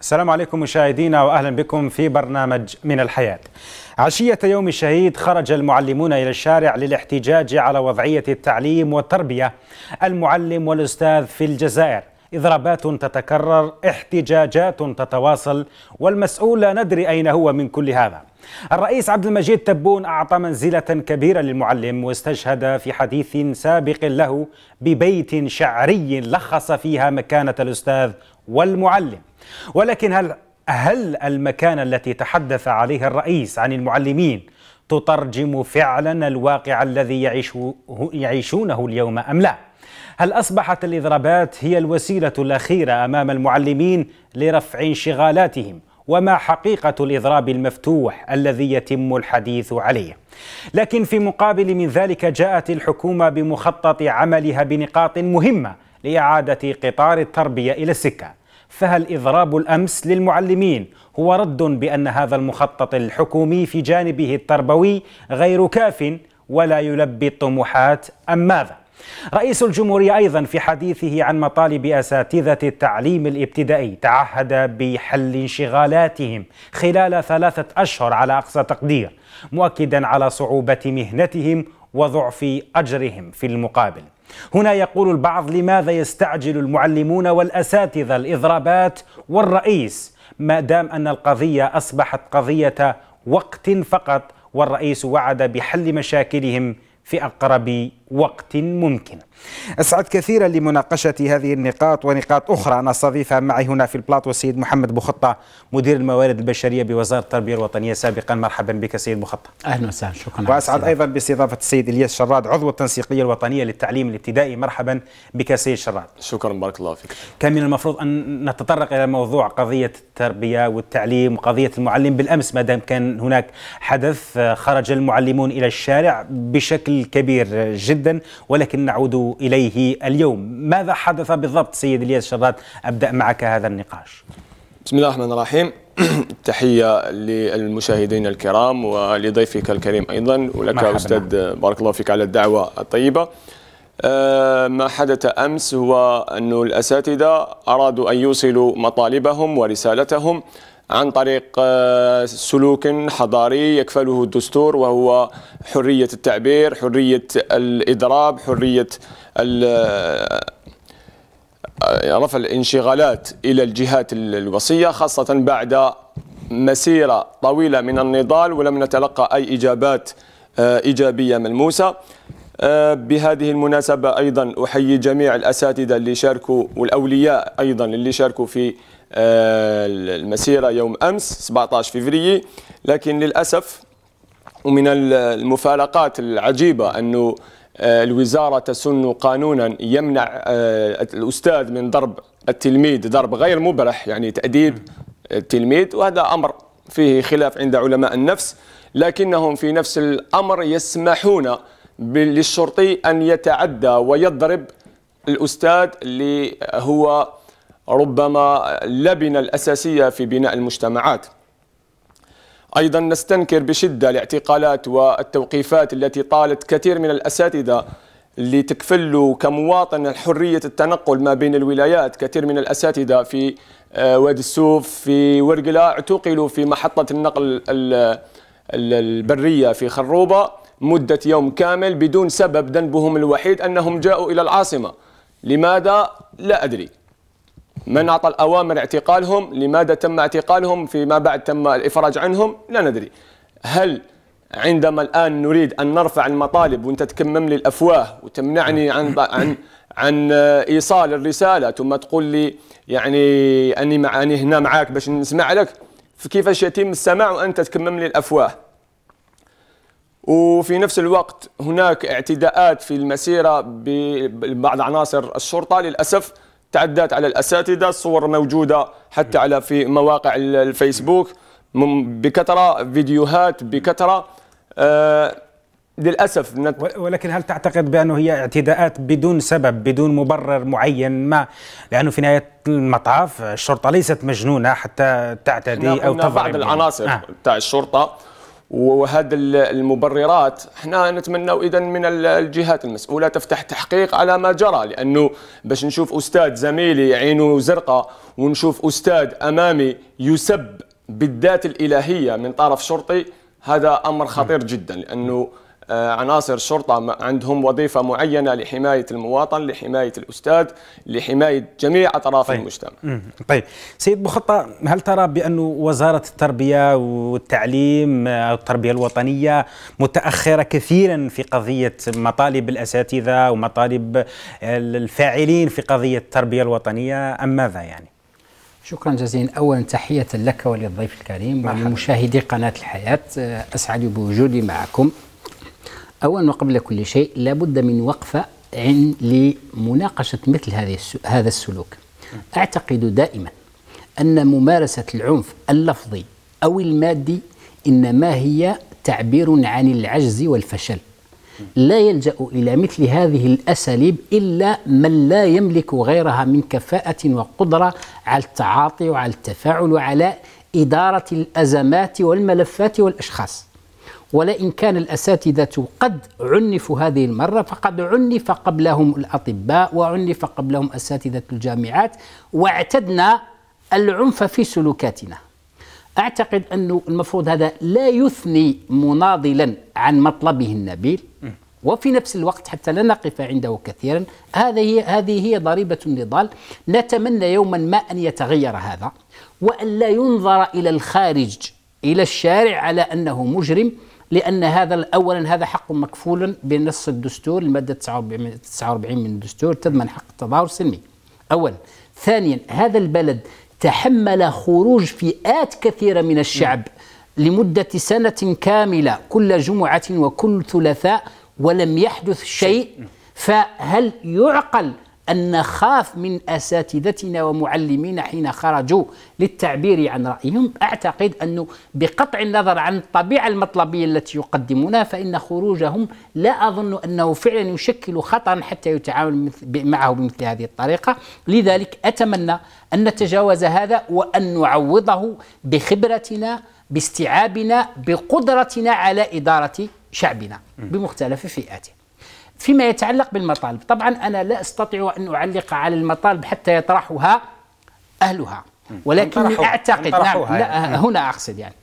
السلام عليكم مشاهدينا واهلا بكم في برنامج من الحياه. عشيه يوم الشهيد خرج المعلمون الى الشارع للاحتجاج على وضعيه التعليم والتربيه. المعلم والاستاذ في الجزائر إضرابات تتكرر احتجاجات تتواصل والمسؤول لا ندري أين هو من كل هذا الرئيس عبد المجيد تبون أعطى منزلة كبيرة للمعلم واستشهد في حديث سابق له ببيت شعري لخص فيها مكانة الأستاذ والمعلم ولكن هل هل المكانة التي تحدث عليها الرئيس عن المعلمين تترجم فعلا الواقع الذي يعيشه يعيشونه اليوم أم لا؟ هل أصبحت الإضرابات هي الوسيلة الأخيرة أمام المعلمين لرفع انشغالاتهم؟ وما حقيقة الإضراب المفتوح الذي يتم الحديث عليه لكن في مقابل من ذلك جاءت الحكومة بمخطط عملها بنقاط مهمة لإعادة قطار التربية إلى السكة فهل إضراب الأمس للمعلمين هو رد بأن هذا المخطط الحكومي في جانبه التربوي غير كاف ولا يلبي الطموحات أم ماذا؟ رئيس الجمهورية أيضا في حديثه عن مطالب أساتذة التعليم الابتدائي تعهد بحل انشغالاتهم خلال ثلاثة أشهر على أقصى تقدير مؤكدا على صعوبة مهنتهم وضعف أجرهم في المقابل هنا يقول البعض لماذا يستعجل المعلمون والأساتذة الإضرابات والرئيس ما دام أن القضية أصبحت قضية وقت فقط والرئيس وعد بحل مشاكلهم في أقرب وقت ممكن أسعد كثيرا لمناقشة هذه النقاط ونقاط أخرى أنا استضيف معي هنا في البلاط السيد محمد بخطة مدير الموارد البشرية بوزارة التربية الوطنية سابقا مرحبا بك سيد بخطة أهلا وسهلا شكرا وأسعد أيضا باستضافة السيد إلياس شراد عضو التنسيقية الوطنية للتعليم الابتدائي مرحبا بك سيد شراد شكرا بارك الله فيك كان من المفروض أن نتطرق إلى موضوع قضية التربية والتعليم وقضية المعلم بالأمس ما دام كان هناك حدث خرج المعلمون إلى الشارع بشكل كبير جدا جدا ولكن نعود إليه اليوم ماذا حدث بالضبط سيد إلياس شبات أبدأ معك هذا النقاش بسم الله الرحمن الرحيم تحية للمشاهدين الكرام ولضيفك الكريم أيضا ولك أستاذ بارك الله فيك على الدعوة الطيبة آه، ما حدث أمس هو أن الأساتذة أرادوا أن يوصلوا مطالبهم ورسالتهم عن طريق آه، سلوك حضاري يكفله الدستور وهو حرية التعبير حرية الإضراب حرية آه، رفع الانشغالات إلى الجهات الوصية خاصة بعد مسيرة طويلة من النضال ولم نتلقى أي إجابات آه، إيجابية ملموسة بهذه المناسبة أيضا أحيي جميع الأساتذة اللي شاركوا والأولياء أيضا اللي شاركوا في آه، المسيرة يوم أمس 17 فيفري لكن للأسف ومن المفارقات العجيبة أنه آه، الوزارة تسن قانونا يمنع آه، الأستاذ من ضرب التلميذ ضرب غير مبرح يعني تأديب التلميذ وهذا أمر فيه خلاف عند علماء النفس لكنهم في نفس الأمر يسمحون للشرطي أن يتعدى ويضرب الأستاذ اللي هو ربما اللبنة الأساسية في بناء المجتمعات أيضا نستنكر بشدة الاعتقالات والتوقيفات التي طالت كثير من الأساتذة اللي كمواطن حرية التنقل ما بين الولايات كثير من الأساتذة في آه، وادي السوف في ورقلة اعتقلوا في محطة النقل البرية في خروبة مدة يوم كامل بدون سبب ذنبهم الوحيد أنهم جاءوا إلى العاصمة لماذا لا أدري من أعطى الأوامر اعتقالهم لماذا تم اعتقالهم فيما بعد تم الإفراج عنهم لا ندري هل عندما الآن نريد أن نرفع المطالب وأنت تكمم لي الأفواه وتمنعني عن عن عن إيصال الرسالة ثم تقول لي يعني أني مع أني هنا معاك باش نسمع لك فكيفاش يتم السماع وأنت تكمم لي الأفواه وفي نفس الوقت هناك اعتداءات في المسيرة ببعض عناصر الشرطة للأسف تعدات على الاساتذه الصور موجوده حتى على في مواقع الفيسبوك بكثره فيديوهات بكثره آه للاسف نت... ولكن هل تعتقد بانه هي اعتداءات بدون سبب بدون مبرر معين ما لانه في نهايه المطاف الشرطه ليست مجنونه حتى تعتدي او تضرب بعض يعني. العناصر آه. تاع الشرطه وهذه المبررات احنا نتمنى اذا من الجهات المسؤوله تفتح تحقيق على ما جرى لانه باش نشوف استاذ زميلي عينه زرقاء ونشوف استاذ امامي يسب بالذات الالهيه من طرف شرطي هذا امر خطير جدا لانه آه، عناصر الشرطة عندهم وظيفة معينة لحماية المواطن لحماية الأستاذ لحماية جميع أطراف طيب. المجتمع طيب سيد بخطة هل ترى بأن وزارة التربية والتعليم آه، التربية الوطنية متأخرة كثيرا في قضية مطالب الأساتذة ومطالب الفاعلين في قضية التربية الوطنية أم ماذا يعني؟ شكرا جزيلا اولا تحيه لك وللضيف الكريم ولمشاهدي قناه الحياه آه، اسعد بوجودي معكم أولا وقبل كل شيء لابد من وقفة عن لمناقشة مثل هذه هذا السلوك أعتقد دائما أن ممارسة العنف اللفظي أو المادي إنما هي تعبير عن العجز والفشل لا يلجأ إلى مثل هذه الأساليب إلا من لا يملك غيرها من كفاءة وقدرة على التعاطي وعلى التفاعل وعلى إدارة الأزمات والملفات والأشخاص ولئن كان الأساتذة قد عنفوا هذه المرة فقد عنف قبلهم الأطباء وعنف قبلهم أساتذة الجامعات واعتدنا العنف في سلوكاتنا أعتقد أنه المفروض هذا لا يثني مناضلا عن مطلبه النبيل وفي نفس الوقت حتى لا نقف عنده كثيرا هذه هذه هي ضريبة النضال نتمنى يوما ما أن يتغير هذا وأن لا ينظر إلى الخارج إلى الشارع على أنه مجرم لأن هذا أولا هذا حق مكفول بنص الدستور المادة 49 من الدستور تضمن حق التظاهر السلمي أولا ثانيا هذا البلد تحمل خروج فئات كثيرة من الشعب لمدة سنة كاملة كل جمعة وكل ثلاثاء ولم يحدث شيء فهل يعقل أن نخاف من أساتذتنا ومعلمينا حين خرجوا للتعبير عن رأيهم أعتقد أنه بقطع النظر عن الطبيعة المطلبية التي يقدمونها فإن خروجهم لا أظن أنه فعلا يشكل خطرا حتى يتعامل معه بمثل هذه الطريقة لذلك أتمنى أن نتجاوز هذا وأن نعوضه بخبرتنا باستيعابنا بقدرتنا على إدارة شعبنا بمختلف فئاته فيما يتعلق بالمطالب طبعا أنا لا أستطيع أن أعلق على المطالب حتى يطرحها أهلها ولكن أعتقد نعم يعني. لا آه، هنا أقصد يعني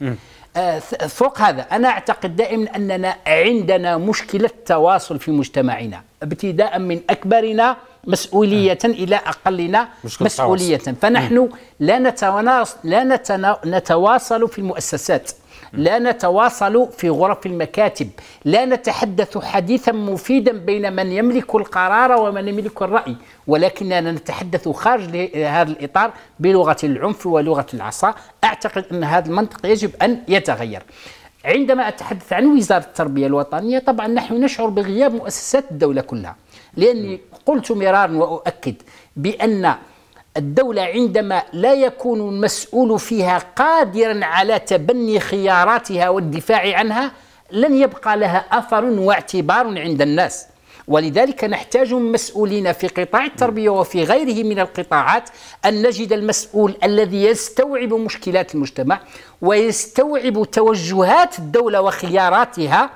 آه، فوق هذا أنا أعتقد دائما أننا عندنا مشكلة تواصل في مجتمعنا ابتداء من أكبرنا مسؤولية إلى أقلنا مسؤولية التواصل. فنحن لا, نتواصل لا نتواصل في المؤسسات لا نتواصل في غرف المكاتب لا نتحدث حديثا مفيدا بين من يملك القرار ومن يملك الرأي ولكننا نتحدث خارج هذا الإطار بلغة العنف ولغة العصا أعتقد أن هذا المنطق يجب أن يتغير عندما أتحدث عن وزارة التربية الوطنية طبعا نحن نشعر بغياب مؤسسات الدولة كلها لأني قلت مرارا وأؤكد بأن الدولة عندما لا يكون المسؤول فيها قادرا على تبني خياراتها والدفاع عنها لن يبقى لها أثر واعتبار عند الناس ولذلك نحتاج مسؤولين في قطاع التربية وفي غيره من القطاعات أن نجد المسؤول الذي يستوعب مشكلات المجتمع ويستوعب توجهات الدولة وخياراتها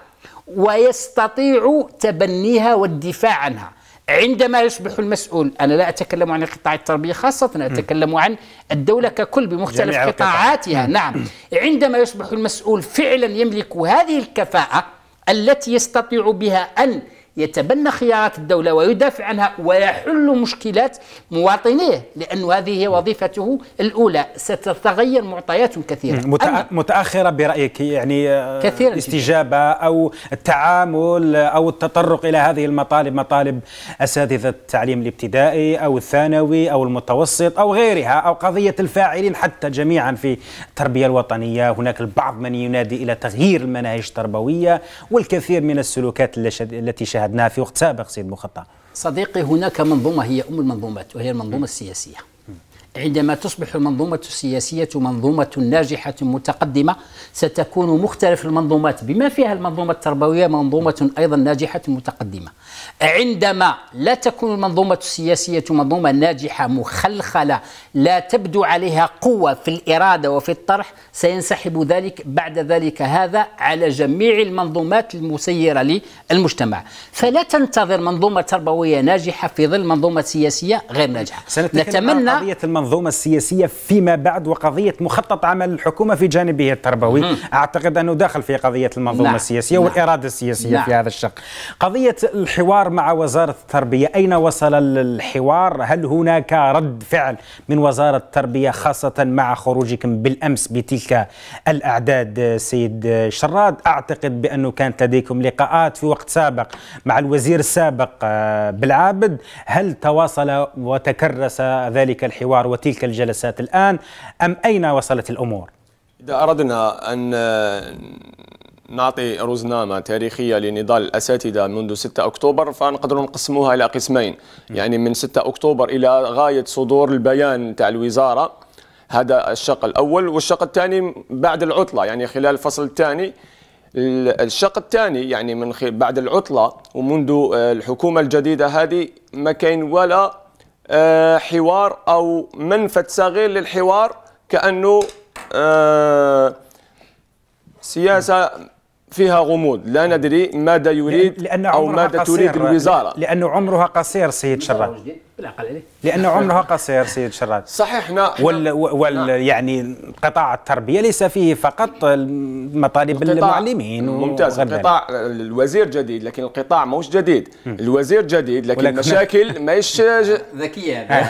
ويستطيع تبنيها والدفاع عنها عندما يصبح المسؤول أنا لا أتكلم عن قطاع التربية خاصة أتكلم عن الدولة ككل بمختلف قطاعاتها نعم عندما يصبح المسؤول فعلا يملك هذه الكفاءة التي يستطيع بها أن يتبنى خيارات الدولة ويدافع عنها ويحل مشكلات مواطنيه لأن هذه هي وظيفته الأولى ستتغير معطيات كثيرة متأخرة برأيك يعني آه، كثيرا الاستجابة أو التعامل أو التطرق إلى هذه المطالب مطالب أساتذة التعليم الابتدائي أو الثانوي أو المتوسط أو غيرها أو قضية الفاعلين حتى جميعا في التربية الوطنية هناك البعض من ينادي إلى تغيير المناهج التربوية والكثير من السلوكات التي شاهدت شاهدناها في وقت سابق سيد مخطع صديقي هناك منظومة هي أم المنظومات وهي المنظومة السياسية عندما تصبح المنظومة السياسية منظومة ناجحة متقدمة ستكون مختلف المنظومات بما فيها المنظومة التربوية منظومة أيضا ناجحة متقدمة عندما لا تكون المنظومة السياسية منظومة ناجحة مخلخلة لا تبدو عليها قوة في الإرادة وفي الطرح سينسحب ذلك بعد ذلك هذا على جميع المنظومات المسيرة للمجتمع فلا تنتظر منظومة تربوية ناجحة في ظل منظومة سياسية غير ناجحة نتمنى المنظومة السياسية فيما بعد وقضية مخطط عمل الحكومة في جانبه التربوي مم. أعتقد أنه داخل في قضية المنظومة نعم. السياسية نعم. والإرادة السياسية في نعم. هذا الشق قضية الحوار مع وزارة التربية أين وصل الحوار هل هناك رد فعل من وزارة التربية خاصة مع خروجكم بالأمس بتلك الأعداد سيد شراد أعتقد بأنه كانت لديكم لقاءات في وقت سابق مع الوزير السابق آه، بالعابد هل تواصل وتكرس ذلك الحوار وتلك الجلسات الآن أم أين وصلت الأمور؟ إذا أردنا أن نعطي روزنامة تاريخية لنضال الأساتذة منذ 6 أكتوبر فنقدر نقسموها إلى قسمين يعني من 6 أكتوبر إلى غاية صدور البيان تاع الوزارة هذا الشق الأول والشق الثاني بعد العطلة يعني خلال الفصل الثاني الشق الثاني يعني من بعد العطلة ومنذ آه، الحكومة الجديدة هذه ما كاين ولا آه، حوار او منفذ صغير للحوار كانه آه، سياسه فيها غموض لا ندري ماذا يريد او ماذا تريد الوزاره لانه عمرها قصير سيد شرف العقل عليه لان عمرها قصير سيد شراد صحيح نعم وال, وال نعم. يعني قطاع التربيه ليس فيه فقط مطالب المعلمين ممتاز القطاع الوزير جديد لكن القطاع موش جديد الوزير جديد لكن المشاكل ماهيش ذكيه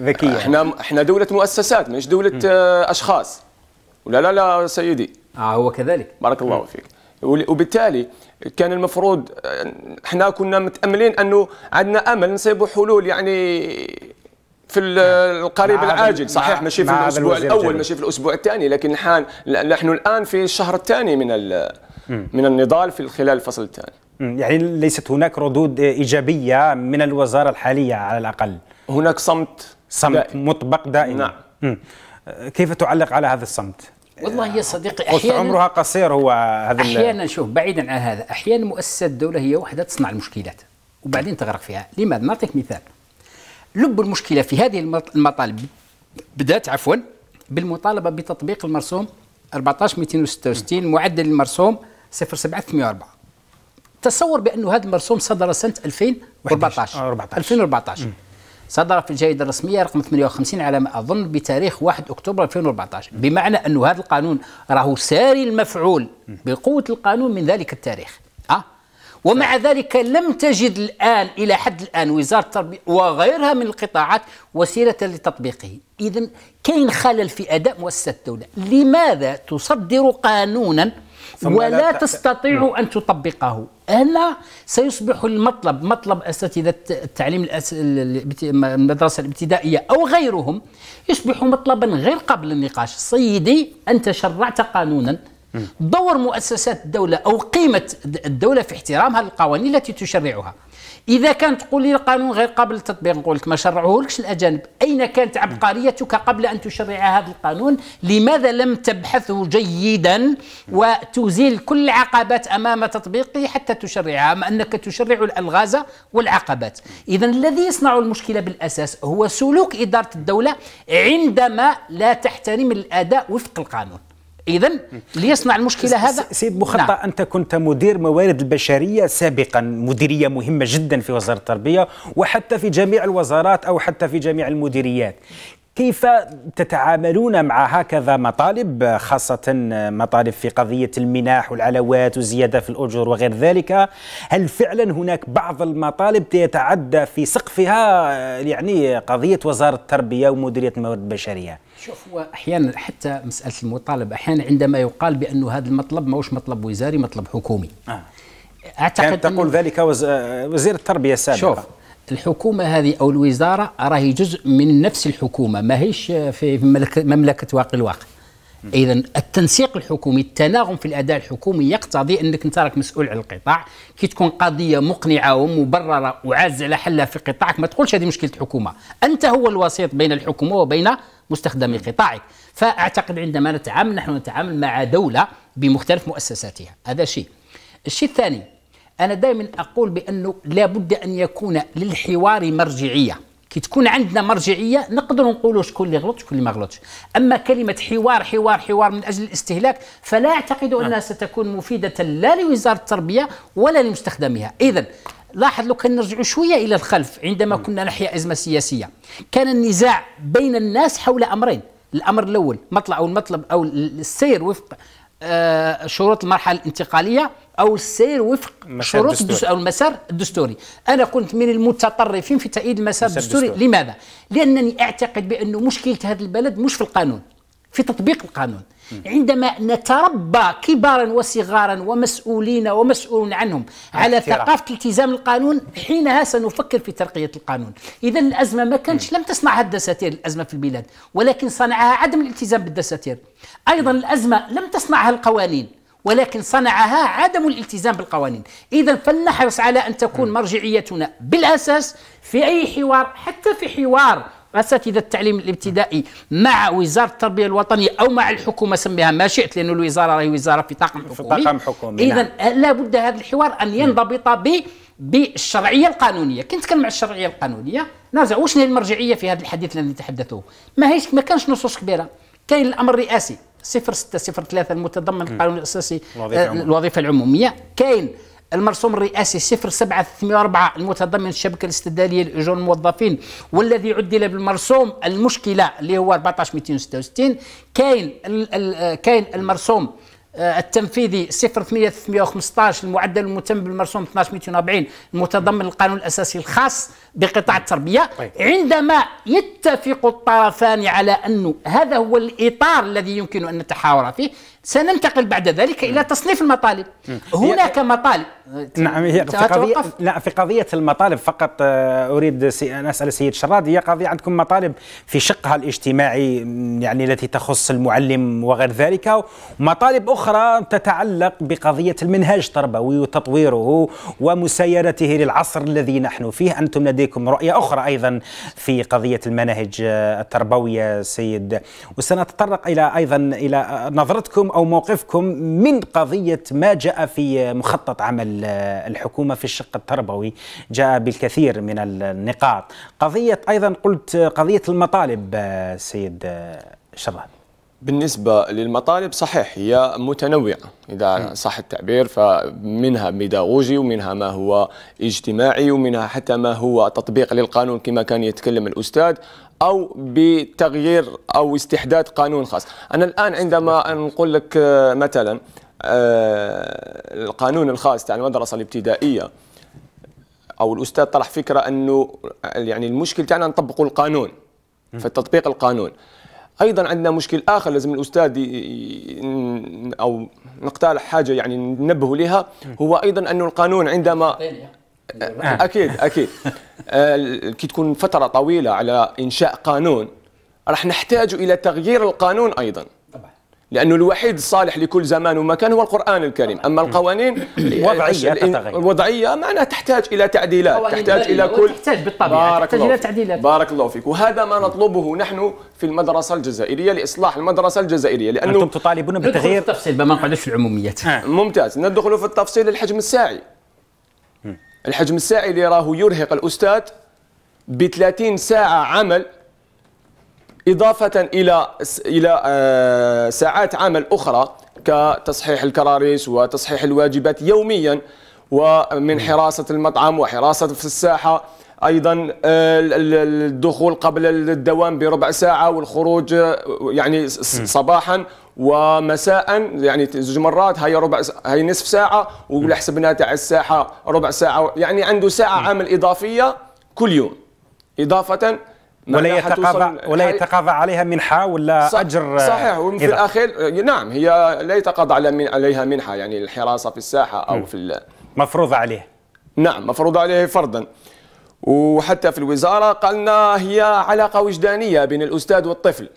ذكيه احنا احنا دوله مؤسسات مش دوله آه، اشخاص ولا لا لا سيدي اه هو كذلك بارك الله فيك وبالتالي كان المفروض احنا كنا متاملين انه عندنا امل نصيبوا حلول يعني في نعم. القريب العاجل صحيح ماشي في الاسبوع الاول ماشي في الاسبوع الثاني لكن حان نحن الان في الشهر الثاني من من النضال في خلال الفصل الثاني يعني ليست هناك ردود ايجابيه من الوزاره الحاليه على الاقل هناك صمت صمت دائم. مطبق دائما نعم كيف تعلق على هذا الصمت والله يا صديقي احيانا عمرها قصير هو هذا احيانا شوف بعيدا عن هذا احيانا مؤسسات الدوله هي وحده تصنع المشكلات وبعدين تغرق فيها لماذا نعطيك مثال لب المشكله في هذه المطالب بدات عفوا بالمطالبه بتطبيق المرسوم 14266 معدل المرسوم 07804 تصور بانه هذا المرسوم صدر سنه 2014 14. 2014 م. صدر في الجريده الرسميه رقم 58 على ما اظن بتاريخ 1 اكتوبر 2014 بمعنى انه هذا القانون راهو ساري المفعول بقوه القانون من ذلك التاريخ أه؟ ومع ذلك لم تجد الآن إلى حد الآن وزارة التربية وغيرها من القطاعات وسيلة لتطبيقه إذا كاين خلل في أداء مؤسسات الدولة لماذا تصدر قانونا ولا تستطيع أن تطبقه هنا سيصبح المطلب مطلب أساتذة التعليم المدرسة الابتدائية أو غيرهم يصبح مطلبا غير قابل للنقاش سيدي أنت شرعت قانونا دور مؤسسات الدولة أو قيمة الدولة في احترامها للقوانين التي تشرعها اذا كان تقول لي القانون غير قابل للتطبيق نقول لك ما شرعوهولكش الاجانب اين كانت عبقريتك قبل ان تشرع هذا القانون لماذا لم تبحثه جيدا وتزيل كل العقبات امام تطبيقه حتى تشرعها ام انك تشرع الالغاز والعقبات اذا الذي يصنع المشكله بالاساس هو سلوك اداره الدوله عندما لا تحترم الاداء وفق القانون اذا ليصنع المشكله هذا سيد مخطأ نعم. انت كنت مدير موارد البشريه سابقا مديريه مهمه جدا في وزاره التربيه وحتى في جميع الوزارات او حتى في جميع المديريات كيف تتعاملون مع هكذا مطالب خاصة مطالب في قضية المناح والعلوات وزيادة في الأجور وغير ذلك هل فعلا هناك بعض المطالب يتعدى في سقفها يعني قضية وزارة التربية ومديرية الموارد البشرية؟ شوف هو احيانا حتى مساله المطالبه احيانا عندما يقال بانه هذا المطلب ماهوش مطلب وزاري مطلب حكومي آه. اعتقد كانت تقول ذلك وز... وزير التربيه السابقه شوف الحكومه هذه او الوزاره راهي جزء من نفس الحكومه ماهيش في مملكه واقع الواقع اذا التنسيق الحكومي التناغم في الاداء الحكومي يقتضي انك انت راك مسؤول على القطاع كي تكون قضيه مقنعه ومبرره وعازه على حلها في قطاعك ما تقولش هذه مشكله حكومه انت هو الوسيط بين الحكومه وبين مستخدمي قطاعك فاعتقد عندما نتعامل نحن نتعامل مع دوله بمختلف مؤسساتها هذا شيء الشيء الثاني انا دائما اقول بانه لابد ان يكون للحوار مرجعيه كي تكون عندنا مرجعيه نقدر نقولوا شكون اللي غلط شكون اللي ما غلطش اما كلمه حوار حوار حوار من اجل الاستهلاك فلا اعتقد انها نعم. ستكون مفيده لا لوزاره التربيه ولا لمستخدميها اذا لاحظ لو كان نرجع شوية إلى الخلف عندما كنا نحيا أزمة سياسية كان النزاع بين الناس حول أمرين الأمر الأول مطلع أو المطلب أو السير وفق آه، شروط المرحلة الانتقالية أو السير وفق شروط أو المسار الدستوري أنا كنت من المتطرفين في تأييد المسار الدستوري. الدستوري لماذا؟ لأنني أعتقد بأن مشكلة هذا البلد مش في القانون في تطبيق القانون عندما نتربى كبارا وصغارا ومسؤولين ومسؤول عنهم على ثقافه التزام القانون حينها سنفكر في ترقيه القانون اذا الازمه ما كانتش لم تصنعها الدساتير الازمه في البلاد ولكن صنعها عدم الالتزام بالدساتير ايضا الازمه لم تصنعها القوانين ولكن صنعها عدم الالتزام بالقوانين إذا فلنحرص على أن تكون مرجعيتنا بالأساس في أي حوار حتى في حوار اساتذه التعليم الابتدائي مع وزاره التربيه الوطنيه او مع الحكومه سميها ما شئت لانه الوزاره راهي وزاره في طاقم حكومي في طاقم حكومي اذا نعم. لابد هذا الحوار ان ينضبط ب بالشرعيه القانونيه كنت نتكلم على الشرعيه القانونيه نرجع واش هي المرجعيه في هذا الحديث الذي نتحدثه ما هيش ما كانش نصوص كبيره كاين الامر الرئاسي 0603 المتضمن القانون الاساسي الوظيفه العموميه كاين المرسوم الرئاسي 07304 المتضمن الشبكه الاستدلاليه لاجور الموظفين والذي عدل بالمرسوم المشكله اللي هو 14266 كاين كاين المرسوم آه، التنفيذي 08315 المعدل المتم بالمرسوم 12240 المتضمن القانون الاساسي الخاص بقطاع التربيه طيب. عندما يتفق الطرفان على انه هذا هو الاطار الذي يمكن ان نتحاور فيه سننتقل بعد ذلك الى تصنيف المطالب هناك مطالب نعم هي في قضية لا في قضية المطالب فقط آه، أريد أن أسأل السيد شراد هي قضية عندكم مطالب في شقها الاجتماعي يعني التي تخص المعلم وغير ذلك ومطالب أخرى تتعلق بقضية المنهاج التربوي وتطويره ومسايرته للعصر الذي نحن فيه أنتم لديكم رؤية أخرى أيضا في قضية المناهج آه، التربوية سيد وسنتطرق إلى أيضا إلى آه، نظرتكم أو موقفكم من قضية ما جاء في مخطط عمل آه، الحكومة في الشق التربوي جاء بالكثير من النقاط قضية أيضا قلت آه، قضية المطالب آه، سيد شراد بالنسبة للمطالب صحيح هي متنوعة إذا صح التعبير فمنها بيداغوجي ومنها ما هو اجتماعي ومنها حتى ما هو تطبيق للقانون كما كان يتكلم الأستاذ او بتغيير او استحداث قانون خاص انا الان عندما نقول لك آه، مثلا آه، القانون الخاص تاع المدرسه الابتدائيه او الاستاذ طرح فكره انه يعني المشكل تاعنا نطبقوا القانون في تطبيق القانون ايضا عندنا مشكل اخر لازم الاستاذ او نقترح حاجه يعني ننبهوا لها هو ايضا انه القانون عندما طيب. آه، اكيد اكيد آه، كي تكون فتره طويله على انشاء قانون راح نحتاج الى تغيير القانون ايضا لانه الوحيد الصالح لكل زمان ومكان هو القران الكريم اما القوانين وضعيه الوضعيه وضعيه معناها تحتاج الى تعديلات تحتاج الى كل تحتاج بالطبيعه بارك تحتاج الى تعديلات بارك الله فيك وهذا ما نطلبه نحن في المدرسه الجزائريه لاصلاح المدرسه الجزائريه لانه انتم تطالبون بتغيير التفصيل ما نقعدش في العموميات ممتاز ندخل في التفصيل الحجم الساعي الحجم الساعي اللي راهو يرهق الأستاذ ب 30 ساعة عمل إضافة إلى إلى آه، ساعات عمل أخرى كتصحيح الكراريس وتصحيح الواجبات يوميا ومن حراسة المطعم وحراسة في الساحة ايضا آه، الدخول قبل الدوام بربع ساعه والخروج آه، يعني صباحا ومساء يعني زوج مرات هاي ربع هاي نصف ساعه وحسبناها تاع الساحه ربع ساعه يعني عنده ساعه عمل اضافيه كل يوم اضافه ولا يتقاضى ولا يتقاضى عليها منحه ولا صح اجر صحيح وفي الاخير نعم هي لا يتقاضى عليها منحه يعني الحراسه في الساحه او في مفروض عليه نعم مفروض عليه فرضا وحتى في الوزاره قالنا هي علاقه وجدانيه بين الاستاذ والطفل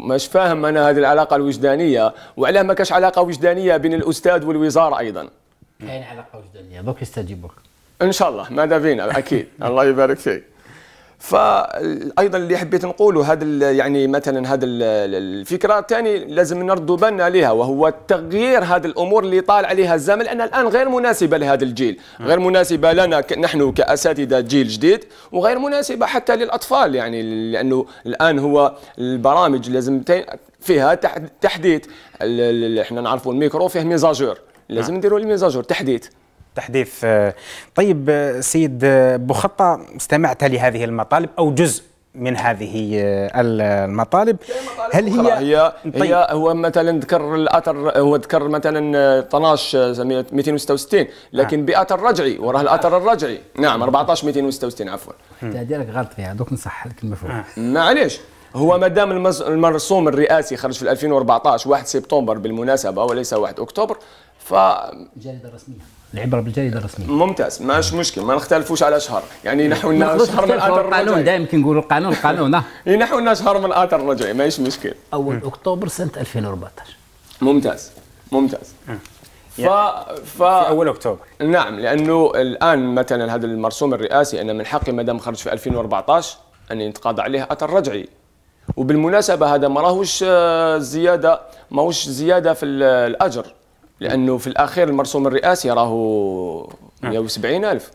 مش فاهم انا هذه العلاقه الوجدانيه وعلاه ما كاش علاقه وجدانيه بين الاستاذ والوزاره ايضا كاين علاقه وجدانيه دوك يستجيبوك ان شاء الله ماذا بينا اكيد الله يبارك فيك فايضا اللي حبيت نقوله هذا يعني مثلا هذا الفكره الثاني لازم نردوا بالنا عليها وهو تغيير هذه الامور اللي طال عليها الزمن لانها الان غير مناسبه لهذا الجيل غير مناسبه لنا نحن كاساتذه جيل جديد وغير مناسبه حتى للاطفال يعني لانه الان هو البرامج لازم فيها تحديث احنا نعرفوا الميكرو فيه ميزاجور لازم نعم. نديروا الميزاجور تحديث تحديث آه، طيب آه، سيد آه، بخطة استمعت لهذه المطالب أو جزء من هذه المطالب هل هي هي, طيب هي هو مثلا ذكر الاثر هو ذكر مثلا 12 266 نعم. لكن آه. باثر رجعي وراه الاثر الرجعي نعم 14 266 عفوا ديالك غلط فيها دوك نصح لك آه. معليش هو ما دام المرسوم الرئاسي خرج في 2014 1 سبتمبر بالمناسبه وليس 1 اكتوبر ف الجريده الرسميه العبره بالجريده الرسميه ممتاز ماش نعم. مشكل ما نختلفوش على شهر يعني نحو لنا شهر من الاثر القانون دائما كنقولوا القانون القانون نحو لنا شهر من الاثر الرجعي ماهيش مشكل اول اكتوبر سنه 2014 ممتاز ممتاز آه. ف... ف... في اول اكتوبر نعم لانه الان مثلا هذا المرسوم الرئاسي انا من حقي ما دام خرج في 2014 اني نتقاضى عليه اثر رجعي وبالمناسبه هذا ما راهوش آه، زياده ماهوش زياده في الاجر لانه في الاخير المرسوم الرئاسي راه 170 نعم. الف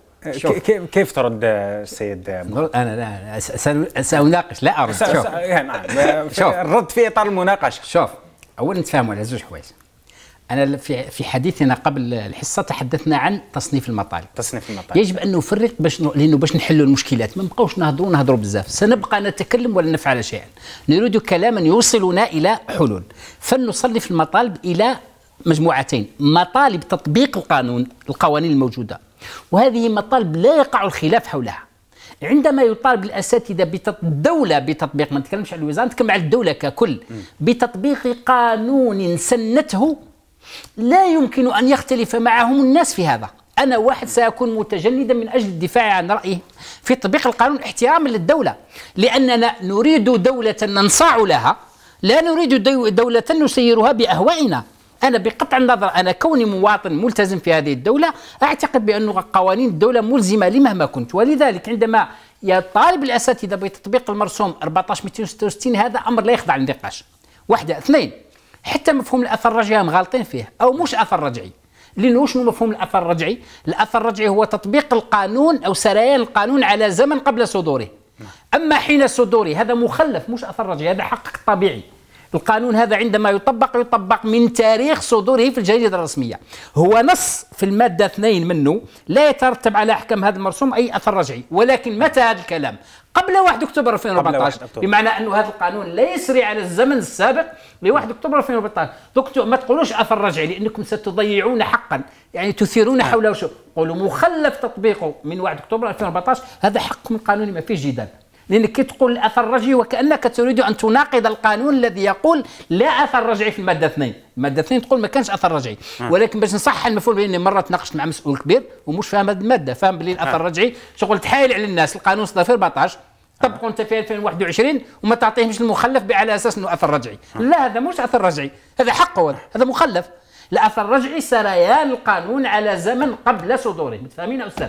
كيف ترد السيد انا لا ساناقش لا ارد شوف نعم. شوف الرد في اطار المناقشه شوف اولا نتفاهموا على زوج حوايج انا في في حديثنا قبل الحصه تحدثنا عن تصنيف المطالب تصنيف المطالب يجب ان نفرق باش لانه باش نحلوا المشكلات ما نبقاوش نهضروا نهضروا بزاف سنبقى نتكلم ولا نفعل شيئا نريد كلاما يوصلنا الى حلول فلنصنف المطالب الى مجموعتين مطالب تطبيق القانون القوانين الموجوده وهذه مطالب لا يقع الخلاف حولها عندما يطالب الاساتذه بتط... الدوله بتطبيق ما نتكلمش على الوزاره نتكلم على الدوله ككل بتطبيق قانون سنته لا يمكن ان يختلف معهم الناس في هذا انا واحد ساكون متجندا من اجل الدفاع عن رايي في تطبيق القانون احتراما للدوله لاننا نريد دوله ننصاع لها لا نريد دوله نسيرها باهوائنا انا بقطع النظر انا كوني مواطن ملتزم في هذه الدوله اعتقد بان قوانين الدوله ملزمه لمهما كنت ولذلك عندما يطالب الاساتذه بتطبيق المرسوم 14266 هذا امر لا يخضع للنقاش واحده اثنين حتى مفهوم الاثر الرجعي هم غالطين فيه او مش اثر رجعي لانه شنو مفهوم الاثر الرجعي؟ الاثر الرجعي هو تطبيق القانون او سريان القانون على زمن قبل صدوره. اما حين صدوره هذا مخلف مش اثر رجعي هذا حقك طبيعي. القانون هذا عندما يطبق يطبق من تاريخ صدوره في الجريدة الرسمية هو نص في المادة 2 منه لا يترتب على أحكام هذا المرسوم أي أثر رجعي ولكن متى هذا الكلام قبل 1 اكتوبر 2014 بمعنى انه هذا القانون لا يسري على الزمن السابق ل 1 اكتوبر 2014 دكتور ما تقولوش اثر رجعي لانكم ستضيعون حقا يعني تثيرون حوله شو قولوا مخلف تطبيقه من 1 اكتوبر 2014 هذا حق قانوني ما فيش جدال لانك تقول الاثر الرجعي وكانك تريد ان تناقض القانون الذي يقول لا اثر رجعي في الماده 2 الماده 2 تقول ما كانش اثر رجعي آه. ولكن باش نصحح المفهوم باني مره تناقشت مع مسؤول كبير ومش فاهم هذه الماده فاهم بلي الاثر آه. الرجعي شغل تحايل على الناس القانون صدر في 14 طبقوا انت في 2021 وما تعطيهمش المخلف على اساس انه اثر رجعي آه. لا هذا مش اثر رجعي هذا حق هذا هذا مخلف الاثر الرجعي سريان القانون على زمن قبل صدوره متفاهمين يا استاذ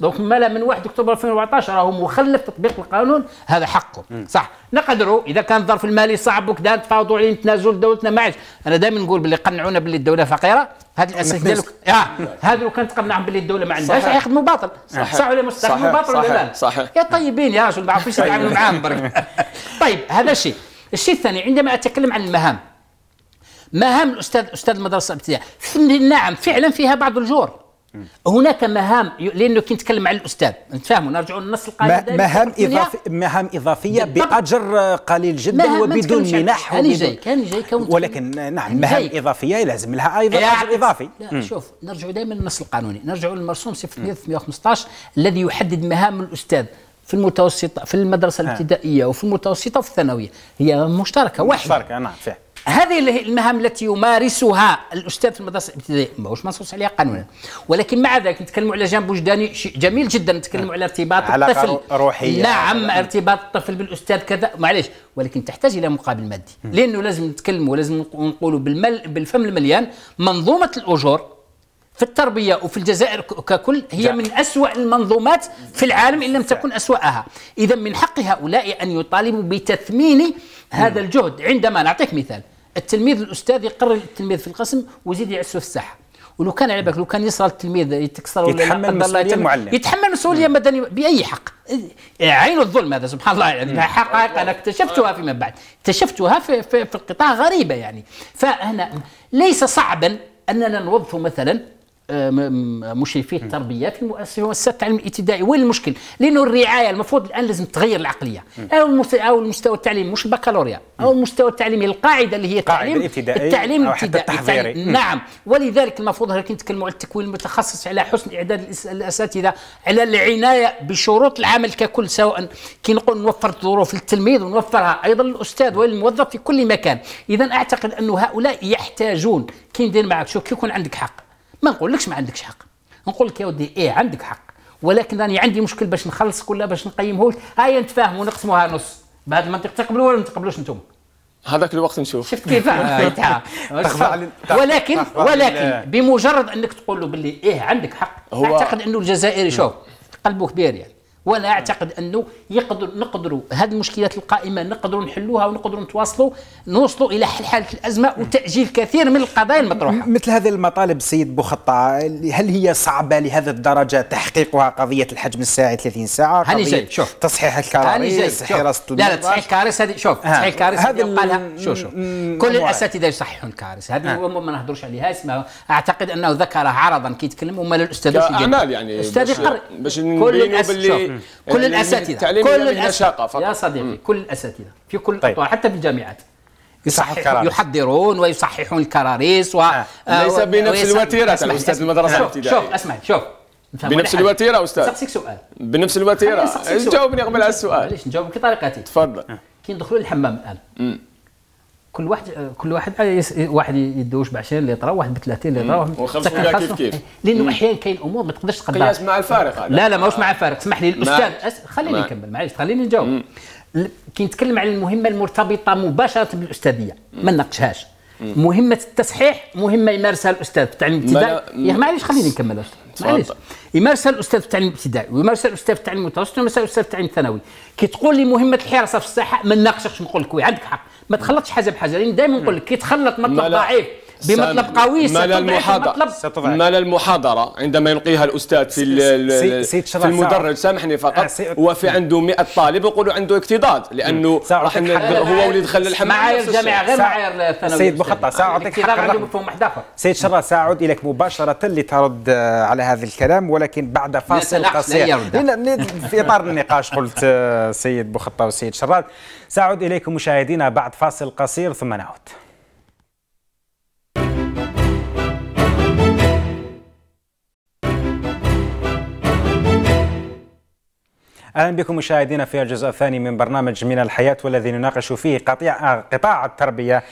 دونك ما من 1 اكتوبر 2014 راهو مخلف تطبيق القانون هذا حقه م. صح نقدروا اذا كان الظرف المالي صعب وكذا تفاوضوا عليه نتنازلوا لدولتنا ما انا دائما نقول باللي قنعونا باللي الدوله فقيره هذا الاساس اه هذا لو كان تقنعهم باللي الدوله ما عندهاش يخدموا باطل صح صح ولا صح. باطل ولا لا صح يا طيبين يا رجل ما عرفوش طيب. يتعاملوا معاهم برك طيب هذا شيء الشيء الثاني عندما اتكلم عن المهام مهام الاستاذ استاذ المدرسه الابتدائيه نعم فعلا فيها بعض الجور هناك مهام لانه كنت نتكلم على الاستاذ نتفاهموا نرجعوا للنص القانوني مهام اضافيه مهام اضافيه باجر قليل جدا وبدون منح انا جاي كان جاي ولكن نعم مهام جاي. اضافيه لازم لها ايضا اجر اضافي لا م. شوف نرجعوا دائما للنص القانوني نرجعوا للمرسوم 0315 الذي يحدد مهام الاستاذ في المتوسطه في المدرسه الابتدائيه وفي المتوسطه وفي الثانويه هي مشتركه واحده مشتركه نعم فعلا هذه المهام التي يمارسها الاستاذ في المدرسه الابتدائيه ماهوش منصوص عليها قانونا ولكن مع ذلك نتكلموا على جانب وجداني شيء جميل جدا نتكلموا على ارتباط الطفل روحيه نعم ارتباط الطفل بالاستاذ كذا معليش ولكن تحتاج الى مقابل مادي لانه لازم نتكلموا ولازم نقولوا بالمل بالفم المليان منظومه الاجور في التربية وفي الجزائر ككل هي من أسوأ المنظومات في العالم إن لم تكن أسوأها إذا من حق هؤلاء أن يطالبوا بتثمين هذا الجهد عندما نعطيك مثال التلميذ الاستاذ يقرر التلميذ في القسم ويزيد يعسه في الساحه ولو كان على بالك لو كان يصرى التلميذ يتكسر ولا يتحمل مسؤوليه المعلم يتحمل مسؤوليه مدنيه باي حق عين الظلم هذا سبحان الله يعني حقائق انا اكتشفتها فيما بعد اكتشفتها في, في, في القطاع غريبه يعني فهنا ليس صعبا اننا نوظف مثلا مشرفيه التربيه في المؤسسات التعليم الابتدائي وين المشكل؟ لانه الرعايه المفروض الان لازم تغير العقليه او المستوى التعليمي مش البكالوريا او المستوى التعليمي القاعده اللي هي التعليم الابتدائي التعليم أو الابتدائي حتى التحضيري نعم ولذلك المفروض هنا نتكلموا على التكوين المتخصص على حسن اعداد الاساتذه على العنايه بشروط العمل ككل سواء كي نقول نوفر الظروف للتلميذ ونوفرها ايضا للاستاذ وللموظف في كل مكان اذا اعتقد انه هؤلاء يحتاجون كي ندير معك شوف كي يكون عندك حق ما نقولكش ما عندكش حق نقول لك يا ودي ايه عندك حق ولكن راني عندي مشكل باش نخلصك ولا باش نقيمه ها هيا نتفاهموا نقسموها نص بهذا المنطق تقبلوا ولا ما تقبلوش انتم هذاك الوقت نشوف شفت كيف آه. ولكن ولكن بمجرد انك تقول له باللي ايه عندك حق هو اعتقد انه الجزائري شوف قلبه كبير يعني وانا اعتقد انه يقدر نقدروا هذه المشكلات القائمه نقدروا نحلوها ونقدروا نتواصلوا نوصلوا الى حل حاله الازمه وتاجيل كثير من القضايا المطروحه. مثل هذه المطالب سيد بوخطه هل هي صعبه لهذه الدرجه تحقيقها قضيه الحجم الساعي 30 ساعه؟ هاني جاي شوف تصحيح الكراريس حراسه لا لا تصحيح الكراريس هذه شوف تصحيح الكراريس هذه قالها شوف شوف كل الاساتذه يصححون الكراريس هذه ما نهضروش عليها اسمها اعتقد انه ذكرها عرضا كيتكلم وما الاستاذ اعمال يعني استاذ باش, باش كل باللي كل يعني الاساتذه كل الاشاقه فقط. يا صديقي مم. كل الاساتذه في كل طيب. حتى في الجامعات يصحح يحضرون ويصححون الكراريس و آه. آه، ليس بنفس الوتيره الاستاذ المدرسه الابتدائيه شوف اسمع شوف بنفس الوتيره استاذ سقسيك سؤال بنفس الوتيره جاوبني قبل على السؤال معليش نجاوبك بطريقتي تفضل آه. كي ندخلوا للحمام الان كل واحد كل واحد آه، واحد يدوش ب 20 لتر واحد ب 30 لتر وخمسه كيف كيف لانه احيانا كاين امور ما تقدرش تقدر قياس مع الفارق لا لا ماهوش مع الفارق اسمح لي الاستاذ أس... خليني نكمل معليش خليني نجاوب كنتكلم على المهمه المرتبطه مباشره بالاستاذيه ما نناقشهاش مهمه التصحيح مهمه يمارسها الاستاذ في التعليم الابتدائي معليش خليني نكمل معليش يمارسها الاستاذ في التعليم الابتدائي ويمارسها الاستاذ في التعليم المتوسط ويمارسها الاستاذ في التعليم الثانوي كي تقول لي مهمه الحراسة في الصحه ما نناقشكش نقول لك وي عندك حق ما تخلطش حاجه بحاجه لان يعني دائما نقول لك كي تخلط مطلب ضعيف بمطلب قوي مال المحاضرة ما المحاضرة عندما يلقيها الأستاذ في, في المدرج سامحني فقط آه، وفي عنده 100 طالب يقولوا عنده اكتضاد لأنه راح هو وليد خلي الحمام معايير الجامعة غير معايير الثانوية سيد مخطة سأعطيك حق سيد شرا سأعود إليك مباشرة لترد على هذا الكلام ولكن بعد فاصل قصير في إطار النقاش قلت آه، سيد بوخطة والسيد شرار سأعود إليكم مشاهدينا بعد فاصل قصير ثم نعود اهلا بكم مشاهدينا في الجزء الثاني من برنامج من الحياه والذي نناقش فيه قطاع قطاع التربيه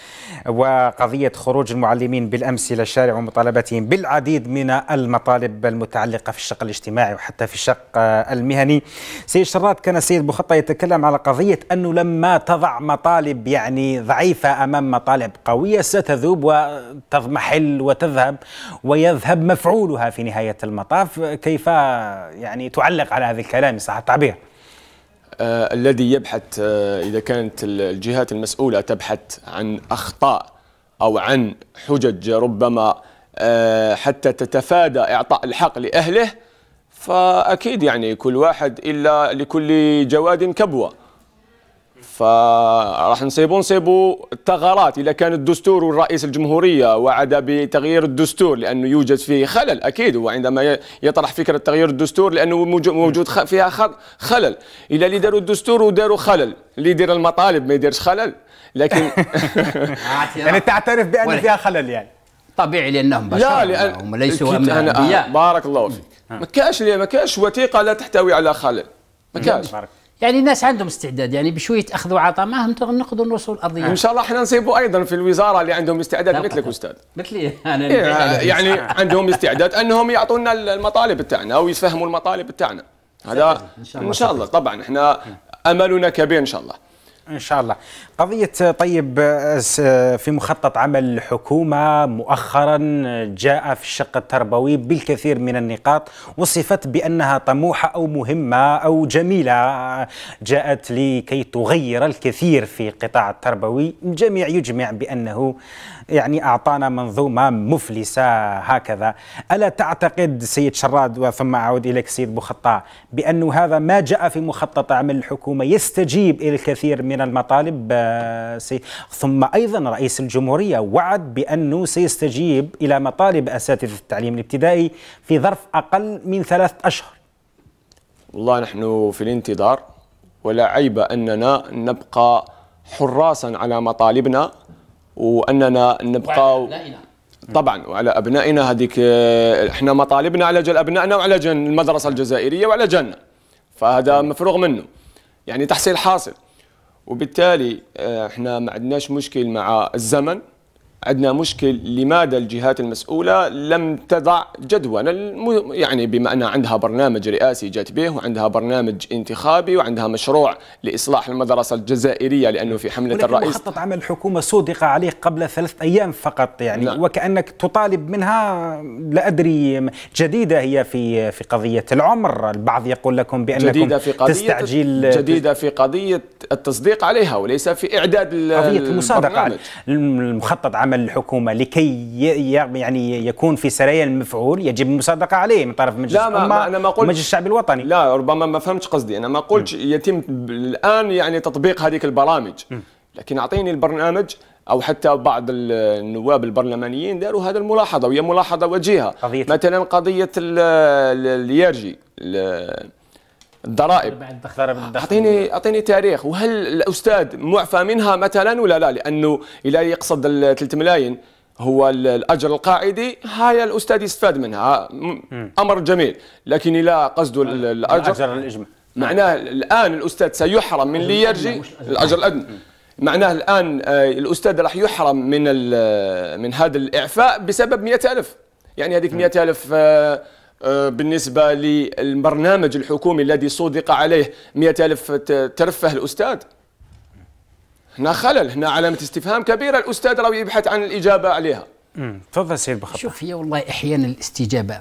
وقضيه خروج المعلمين بالامس الى الشارع ومطالبتهم بالعديد من المطالب المتعلقه في الشق الاجتماعي وحتى في الشق آه، المهني. سيد شراد كان السيد بخطه يتكلم على قضيه انه لما تضع مطالب يعني ضعيفه امام مطالب قويه ستذوب وتضمحل وتذهب ويذهب مفعولها في نهايه المطاف كيف آه، يعني تعلق على هذا الكلام صح التعبير؟ آه، الذي يبحث آه، إذا كانت الجهات المسؤولة تبحث عن أخطاء أو عن حجج ربما آه، حتى تتفادى إعطاء الحق لأهله فأكيد يعني كل واحد إلا لكل جواد كبوة فراح نصيبوا نصيبوا الثغرات اذا كان الدستور والرئيس الجمهوريه وعد بتغيير الدستور لانه يوجد فيه خلل اكيد هو عندما يطرح فكره تغيير الدستور لانه موجود فيها خلل الى اللي داروا الدستور وداروا خلل اللي يدير المطالب ما يديرش خلل لكن يعني تعترف بان فيها خلل يعني طبيعي لانهم بشر لا لأن هم ليسوا انبياء بارك الله فيك ما كاش ما كاش وثيقه لا تحتوي على خلل ما كاش يعني الناس عندهم استعداد يعني بشويه اخذ وعطاء معهم نقدروا نوصلوا الارضيه ان شاء الله احنا نصيبه ايضا في الوزاره اللي عندهم استعداد مثلك استاذ مثلي انا إيه، يعني عندهم استعداد انهم يعطونا المطالب تاعنا او يفهموا المطالب تاعنا هذا ان شاء الله, إن شاء الله طبعا احنا املنا كبير ان شاء الله ان شاء الله قضيه طيب في مخطط عمل الحكومه مؤخرا جاء في الشق التربوي بالكثير من النقاط وصفت بانها طموحه او مهمه او جميله جاءت لكي تغير الكثير في القطاع التربوي الجميع يجمع بانه يعني أعطانا منظومة مفلسة هكذا ألا تعتقد سيد شراد وثم أعود إليك سيد بخطاء بأن هذا ما جاء في مخطط عمل الحكومة يستجيب إلى الكثير من المطالب آه، ثم أيضا رئيس الجمهورية وعد بأنه سيستجيب إلى مطالب أساتذة التعليم الابتدائي في ظرف أقل من ثلاثة أشهر والله نحن في الانتظار ولا عيب أننا نبقى حراسا على مطالبنا واننا نبقى و... طبعا وعلى ابنائنا هذيك آه، احنا مطالبنا على جل ابنائنا وعلى جن المدرسه الجزائريه وعلى جنة فهذا مفروغ منه يعني تحصيل حاصل وبالتالي آه، احنا ما عندناش مشكل مع الزمن عندنا مشكل لماذا الجهات المسؤولة لم تضع جدولا يعني بما أنها عندها برنامج رئاسي جات به وعندها برنامج انتخابي وعندها مشروع لإصلاح المدرسة الجزائرية لأنه في حملة الرئيس مخطط عمل الحكومة صدق عليه قبل ثلاث أيام فقط يعني نعم. وكأنك تطالب منها لا أدري جديدة هي في في قضية العمر البعض يقول لكم بأنكم جديدة في قضية تستعجل جديدة في قضية التصديق عليها وليس في إعداد قضية المصادقة المخطط عمل تعمل الحكومه لكي يعني يكون في سرايا المفعول يجب المصادقه عليه من طرف مجلس لا ما, ما انا ما قلت مجلس الشعب الوطني لا ربما ما فهمتش قصدي انا ما قلتش يتم الان يعني تطبيق هذيك البرامج م. لكن اعطيني البرنامج او حتى بعض النواب البرلمانيين داروا هذا الملاحظه وهي ملاحظه وجيهه قضية مثلا قضيه اليرجي الضرائب اعطيني اعطيني تاريخ وهل الاستاذ معفى منها مثلا ولا لا لانه الا يقصد ال 3 ملايين هو الاجر القاعدي هاي الاستاذ يستفاد منها امر جميل لكن الى قصده الاجر الاجر الاجمالي معناه الان الاستاذ سيحرم من اللي يرجي الاجر الادنى معناه الان آه، الاستاذ راح يحرم من آه، من هذا الاعفاء بسبب 100000 يعني هذيك 100000 آه، بالنسبة للبرنامج الحكومي الذي صدق عليه مئة ألف ترفه الأستاذ هنا خلل هنا علامة استفهام كبيرة الأستاذ راه يبحث عن الإجابة عليها تفضل سيد بخطة شوف هي والله أحيانا الاستجابة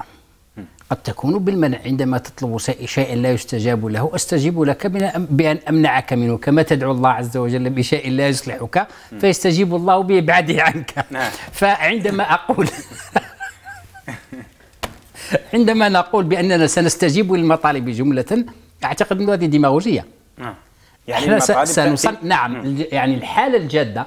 قد تكون بالمنع عندما تطلب شيئا لا يستجاب له استجيب لك بان امنعك منه كما تدعو الله عز وجل بشيء لا يصلحك فيستجيب الله بابعاده عنك نعم. فعندما اقول عندما نقول باننا سنستجيب للمطالب جمله اعتقد انه هذه ديماغوجيه آه. يعني احنا سنصن... نعم م. يعني الحاله الجاده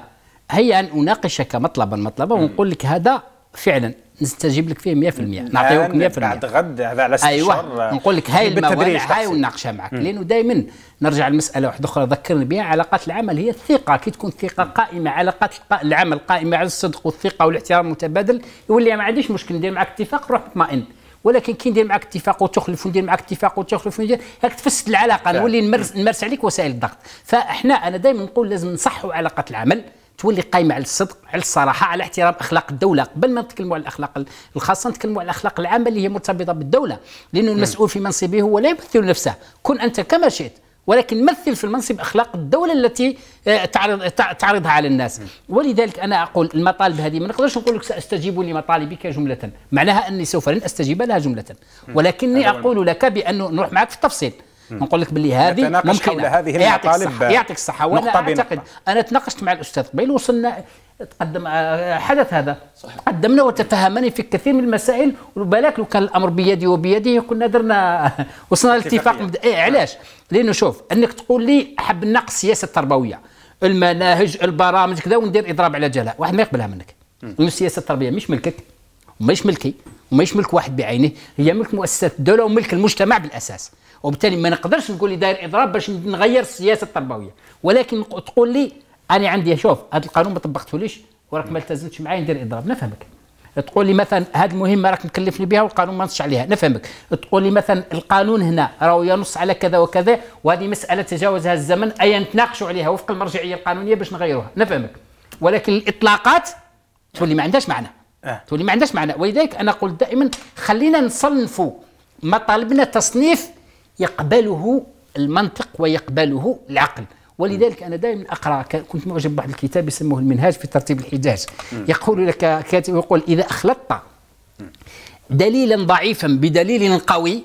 هي ان اناقشك مطلبا مطلبا ونقول لك هذا فعلا نستجيب لك فيه 100% نعطيوك 100% بعد غد هذا على ايوه نقول لك هاي المواد هاي ونناقشها معك م. لانه دائما نرجع لمساله واحده اخرى ذكرني بها علاقات العمل هي الثقه كي تكون الثقه قائمه علاقات العمل قائمه على الصدق والثقه والاحترام المتبادل يولي ما عنديش مشكل ندير معك اتفاق روح مطمئن ولكن كي ندير معك اتفاق وتخلف وندير معك اتفاق وتخلف وندير هاك تفسد العلاقه نولي نمارس عليك وسائل الضغط فاحنا انا دائما نقول لازم نصحوا علاقه العمل تولي قايمه على الصدق على الصراحه على احترام اخلاق الدوله قبل ما نتكلموا على الاخلاق الخاصه نتكلموا على الاخلاق العامه اللي هي مرتبطه بالدوله لانه المسؤول في منصبه هو لا يمثل نفسه كن انت كما شئت ولكن مثل في المنصب اخلاق الدوله التي آه، تعرض تعرضها على الناس ولذلك انا اقول المطالب هذه ما نقدرش نقول لك ساستجيب لمطالبك جمله معناها اني سوف لن استجيب لها جمله ولكني اقول لك بانه نروح معك في التفصيل نقول لك باللي هذه ممكن هذه المطالب يعطيك الصحه وانا نقطة اعتقد انا تناقشت مع الاستاذ قبيل وصلنا تقدم آه، آه، حدث هذا صحيح. قدمنا وتفهمني في كثير من المسائل وبالك لو كان الامر بيدي وبيده كنا درنا وصلنا لاتفاق علاش لانه شوف انك تقول لي حب نقص السياسه التربويه المناهج البرامج كذا وندير اضراب على جلاء واحد ما يقبلها منك لانه السياسه التربويه مش ملكك ومش ملكي ومش ملك واحد بعينه هي ملك مؤسسات الدوله وملك المجتمع بالاساس وبالتالي ما نقدرش نقول لي داير اضراب باش نغير السياسه التربويه ولكن تقول لي انا عندي شوف هذا القانون ما طبقتهوليش وراك ما التزمتش معايا ندير اضراب نفهمك تقول لي مثلا هذه المهمه راك مكلفني بها والقانون ما نصش عليها نفهمك تقول لي مثلا القانون هنا راه ينص على كذا وكذا وهذه مساله تجاوزها الزمن اي نتناقشوا عليها وفق المرجعيه القانونيه باش نغيروها نفهمك ولكن الاطلاقات تولي ما عندهاش معنى آه. تولي ما عندهاش معنى ولذلك انا قلت دائما خلينا نصنفوا مطالبنا تصنيف يقبله المنطق ويقبله العقل ولذلك انا دائما اقرا كنت معجب بواحد الكتاب يسموه المنهاج في ترتيب الحجاج يقول لك كاتب يقول اذا اخلطت دليلا ضعيفا بدليل قوي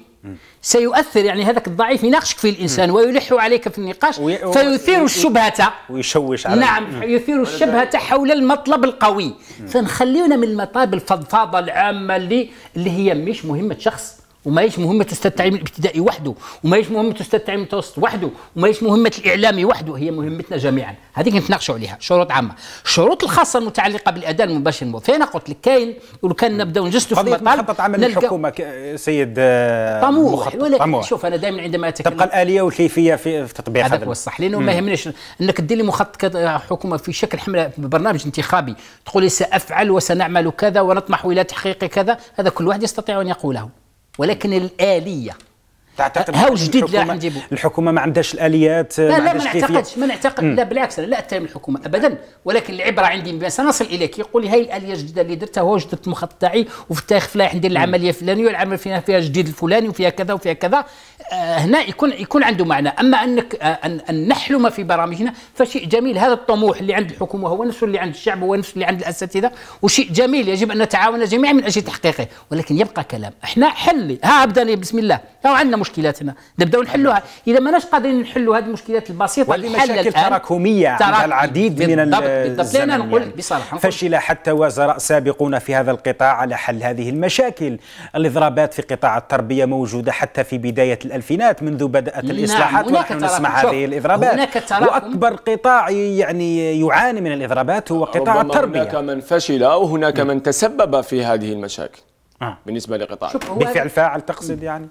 سيؤثر يعني هذاك الضعيف يناقشك فيه الانسان ويلح عليك في النقاش فيثير الشبهه ويشوش على نعم يثير الشبهه حول المطلب القوي فنخليونا من المطالب الفضفاضه العامه اللي اللي هي مش مهمه شخص وماهيش مهمه استاذ التعليم الابتدائي وحده وماهيش مهمه استاذ التعليم المتوسط وحده وماهيش مهمه الاعلامي وحده هي مهمتنا جميعا هذيك نتناقشوا عليها شروط عامه الشروط الخاصه المتعلقه بالاداء المباشر فأنا قلت لك كاين ولو كان نبداو نجسدوا في المطلب مخطط عمل نلقى... الحكومه سيد آه، طموح ولكن شوف انا دائما عندما اتكلم تبقى الاليه والكيفيه في تطبيق هذا هو الصح لانه ما يهمنيش انك تدير لي مخطط آه، حكومه في شكل حمله برنامج انتخابي تقول لي سافعل وسنعمل كذا ونطمح الى تحقيق كذا هذا كل واحد يستطيع ان يقوله ولكن الآلية تعتقد هاو جديد لا نجيبو الحكومه ما عندهاش الاليات لا ما لا ما نعتقدش ما نعتقد لا بالعكس لا اتهم الحكومه ابدا ولكن العبره عندي بما سنصل اليك يقول لي هاي الاليه الجديده اللي درتها هو جدد المخطط تاعي وفي التاريخ فلاح ندير العمليه الفلانيه والعمل فيها فيها الجديد الفلاني وفيها كذا وفيها كذا آه هنا يكون يكون عنده معنى اما انك آه أن, نحلم في برامجنا فشيء جميل هذا الطموح اللي عند الحكومه هو نفسه اللي عند الشعب هو نفسه اللي عند الاساتذه وشيء جميل يجب ان نتعاون جميعا من اجل تحقيقه ولكن يبقى كلام احنا حلي ها ابدا بسم الله عندنا مشكلاتنا نبداو نحلوها اذا ما ناش قادرين نحلوا هذه المشكلات البسيطه واللي مشاكل تراكميه عند العديد بالضبط من بالضبط يعني. نقول بصراحه فشل حتى وزراء سابقون في هذا القطاع على حل هذه المشاكل الاضرابات في قطاع التربيه موجوده حتى في بدايه الالفينات منذ بدات نعم، الاصلاحات نعم. ونحن نسمع هذه الاضرابات واكبر قطاع يعني يعاني من الاضرابات هو قطاع التربيه هناك من فشل وهناك نعم. من تسبب في هذه المشاكل آه. بالنسبه لقطاع بفعل فاعل تقصد يعني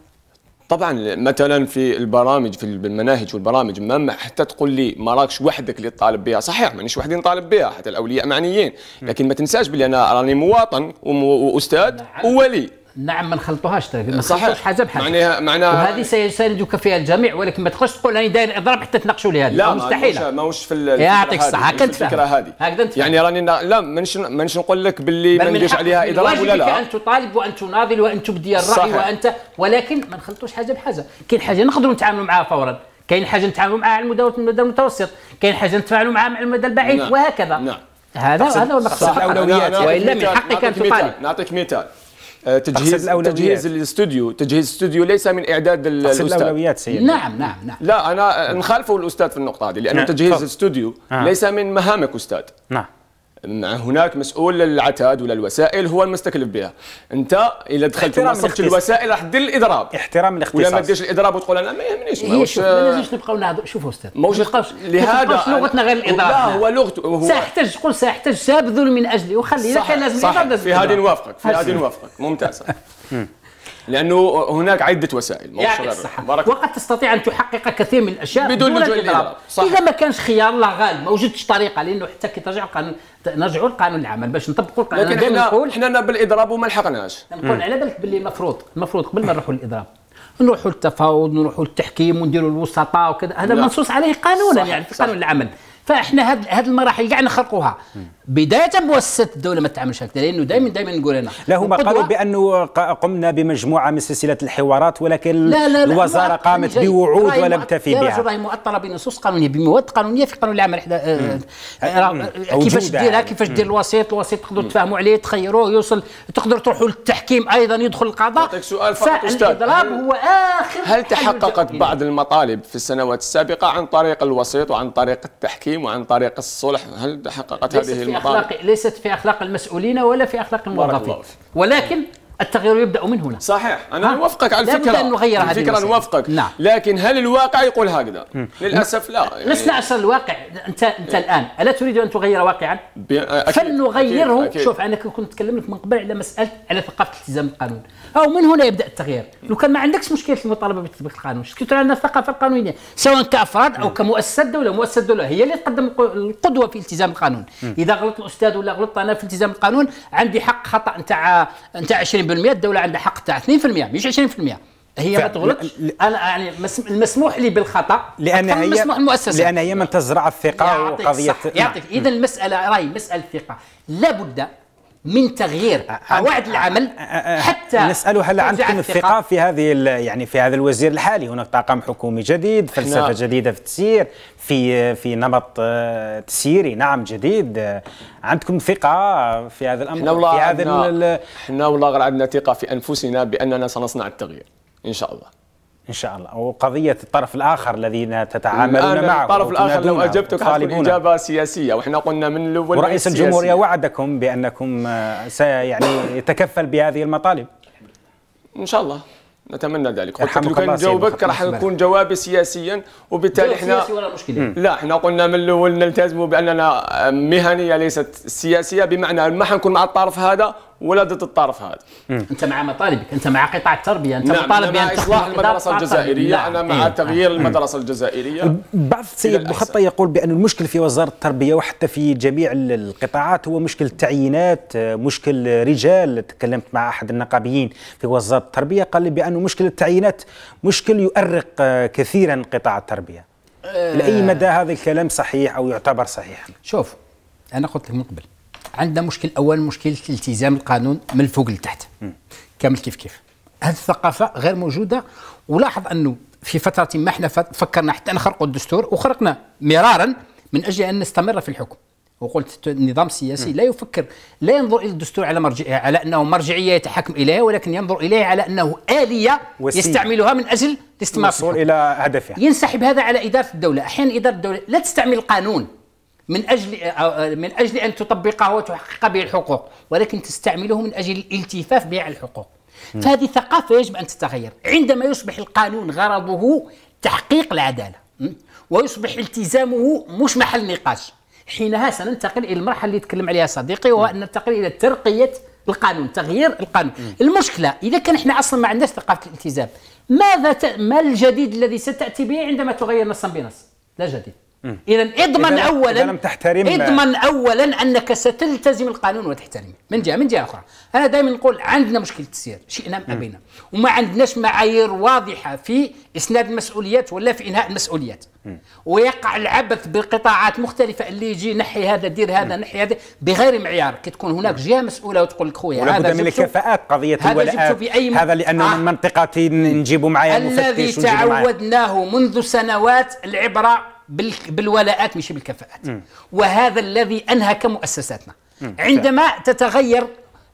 طبعا مثلا في البرامج في المناهج والبرامج ما حتى تقول لي مراكش وحدك اللي طالب بها صحيح مانيش وحدي نطالب بها حتى الاولياء معنيين لكن ما تنساش بلي انا راني مواطن واستاذ نعم. وولي نعم ما نخلطوهاش ترى طيب، ما صحيح حاجه بحاجه معناها معناها وهذه سيساندك فيها الجميع ولكن ما تخش تقول راني داير اضرب حتى تناقشوا لي هذه لا مستحيله ماهوش في يعطيك الصحه هكا الفكره هذه هكذا يعني راني لا منش منش نقول لك باللي ما نديرش عليها اضراب ولا لا ان تطالب وان تناضل وان تبدي الراي وانت ولكن ما نخلطوش حاجه بحاجه كاين حاجه نقدروا نتعاملوا معها فورا كاين حاجه نتعاملوا معها على المدى المتوسط كاين حاجه نتفاعلوا معها على المدى البعيد نعم. وهكذا نعم هذا هذا هو المقصود والا من حقك ان تطالب نعطيك مثال آه، تجهيز تجهيز الاستوديو تجهيز الاستوديو ليس من اعداد الاستاذ الاولويات سيدي نعم نعم نعم لا انا نخالفه الاستاذ في النقطه هذه لانه نعم. تجهيز الاستوديو آه. ليس من مهامك استاذ نعم هناك مسؤول للعتاد ولا الوسائل هو المستكلف بها انت الا دخلت وصلت الوسائل راح دير الاضراب احترام الاختصاص ولا ما ديرش الاضراب وتقول انا ما يهمنيش ما واش ما لازمش نبقاو نهضروا شوفوا استاذ ما نبقاوش لهذا لغتنا غير الاضراب لا هو لغته هو ساحتج قل ساحتج سابذل من اجلي وخلي لك لازم في هذه نوافقك في هذه نوافقك ممتازه لانه هناك عده وسائل يعكس بارك وقد تستطيع ان تحقق كثير من الاشياء بدون لجوء الاضراب اذا ما كانش خيار لا غالب ما وجدتش طريقه لانه حتى كي ترجع القانون نرجعوا لقانون العمل باش نطبقوا القانون لكن احنا نقول احنا بالاضراب وما لحقناش نقول على بالك باللي المفروض المفروض قبل ما نروحوا للاضراب نروحوا للتفاوض نروحوا للتحكيم ونديروا الوسطاء وكذا هذا منصوص عليه قانونا يعني في قانون العمل فاحنا هذه هاد المراحل كاع نخرقوها بدايه مؤسسه الدوله ما تعملش هكذا لانه دائما دائما نقول انا لا هما قالوا بانه قمنا بمجموعه من سلسله الحوارات ولكن لا لا لا الوزاره قامت بوعود ولم تفي بها راهي لا بنصوص قانونيه بمواد قانونيه في قانون العمل لا آه، آه، كيفاش ديرها كيفاش دير الوسيط الوسيط تقدروا تفاهموا عليه تخيروه يوصل لا تروحوا للتحكيم ايضا يدخل القضاء لا سؤال فقط استاذ هو اخر هل تحققت بعض المطالب في السنوات السابقه عن طريق الوسيط وعن طريق التحكيم وعن طريق الصلح هل تحققت هذه في أخلاق ليست في أخلاق المسؤولين ولا في أخلاق الموظفين ولكن التغيير يبدا من هنا صحيح انا نوافقك على الفكره نغير هذه الفكره نوافقك نعم. لكن هل الواقع يقول هكذا للاسف لا نعم. يعني... لسنا اسر الواقع انت انت إيه. الان الا تريد ان تغير واقعا فلنغيره أكيد. شوف انا كنت لك من قبل على مساله على ثقافه التزام القانون او من هنا يبدا التغيير لو كان ما عندكش مشكله المطالبه بتطبيق القانون شكيت عندنا الثقافه القانونيه سواء كافراد او كمؤسسه دوله مؤسسه دوله هي اللي تقدم القدوه في التزام القانون اذا غلط الاستاذ ولا غلطت انا في التزام القانون عندي حق خطا نتاع نتاع 20 20% الدوله عندها حق تاع 2% مش 20% هي ف... ما تغلطش انا يعني المسموح لي بالخطا لان هي مسموح المؤسسه لان هي من تزرع الثقه وقضيه يعطيك اذا المساله راي مساله ثقه لابد من تغيير أه، أه، قواعد أه، العمل حتى نسأله هل عندكم الثقة في هذه يعني في هذا الوزير الحالي هناك طاقم حكومي جديد نعم. فلسفة جديدة في التسيير في في نمط تسييري نعم جديد عندكم ثقة في هذا الأمر في هذا احنا والله عندنا ثقة في أنفسنا بأننا سنصنع التغيير إن شاء الله ان شاء الله وقضيه الطرف الاخر الذين تتعاملون معه الطرف الاخر لو اجبتك حتكون اجابه سياسيه واحنا قلنا من الاول ورئيس الجمهوريه وعدكم بانكم آه، سيعني يتكفل بهذه المطالب ان شاء الله نتمنى ذلك قلت لك لو كان جاوبك راح نكون جوابي سياسيا وبالتالي احنا لا احنا قلنا من الاول نلتزم باننا مهنيه ليست سياسيه بمعنى ما حنكون مع الطرف هذا ولاده الطرف هذا انت مع مطالبك انت مع قطاع التربيه انت نعم، مطالب بان اصلاح نعم. إيه. المدرسه الجزائريه انا مع تغيير المدرسه الجزائريه بعض السيد محطه يقول بان المشكل في وزاره التربيه وحتى في جميع القطاعات هو مشكل التعيينات آه، مشكل رجال تكلمت مع احد النقابيين في وزاره التربيه قال لي بانه مشكل التعيينات مشكل يؤرق آه، كثيرا قطاع التربيه آه. لاي مدى هذا الكلام صحيح او يعتبر صحيح شوف انا قلت لك من قبل عندنا مشكل اول مشكل التزام القانون من الفوق لتحت كامل كيف كيف هذه الثقافه غير موجوده ولاحظ انه في فتره ما احنا فكرنا حتى نخرقوا الدستور وخرقنا مرارا من اجل ان نستمر في الحكم وقلت النظام السياسي لا يفكر لا ينظر الى الدستور على مرجع على انه مرجعيه يتحكم اليها ولكن ينظر اليه على انه اليه وسيلة. يستعملها من اجل الاستمرار الوصول الى هدفها ينسحب هذا على اداره الدوله احيانا اداره الدوله لا تستعمل القانون من اجل من اجل ان تطبقه وتحقق به الحقوق ولكن تستعمله من اجل الالتفاف به على الحقوق م. فهذه ثقافه يجب ان تتغير عندما يصبح القانون غرضه تحقيق العداله م. ويصبح التزامه مش محل نقاش حينها سننتقل الى المرحله اللي تكلم عليها صديقي وهو ان ننتقل الى ترقيه القانون تغيير القانون م. المشكله اذا كان احنا اصلا ما عندناش ثقافه الالتزام ماذا ت... ما الجديد الذي ستاتي به عندما تغير نصا بنص لا جديد اذا اضمن إذا اولا لم تحترم اضمن اولا انك ستلتزم القانون وتحترمه من جهه من جهه اخرى انا دائما نقول عندنا مشكله السير شئنا ام ابينا وما عندناش معايير واضحه في اسناد المسؤوليات ولا في انهاء المسؤوليات ويقع العبث بقطاعات مختلفه اللي يجي نحي هذا دير هذا نحي هذا بغير معيار كي تكون هناك جهه مسؤوله وتقول لك خويا هذا بد من الكفاءات قضيه هذا هذا لانه آه. من منطقه نجيبوا معايا الذي تعودناه منذ سنوات العبره بالولاءات مش بالكفاءات م. وهذا الذي انهك مؤسساتنا م. عندما تتغير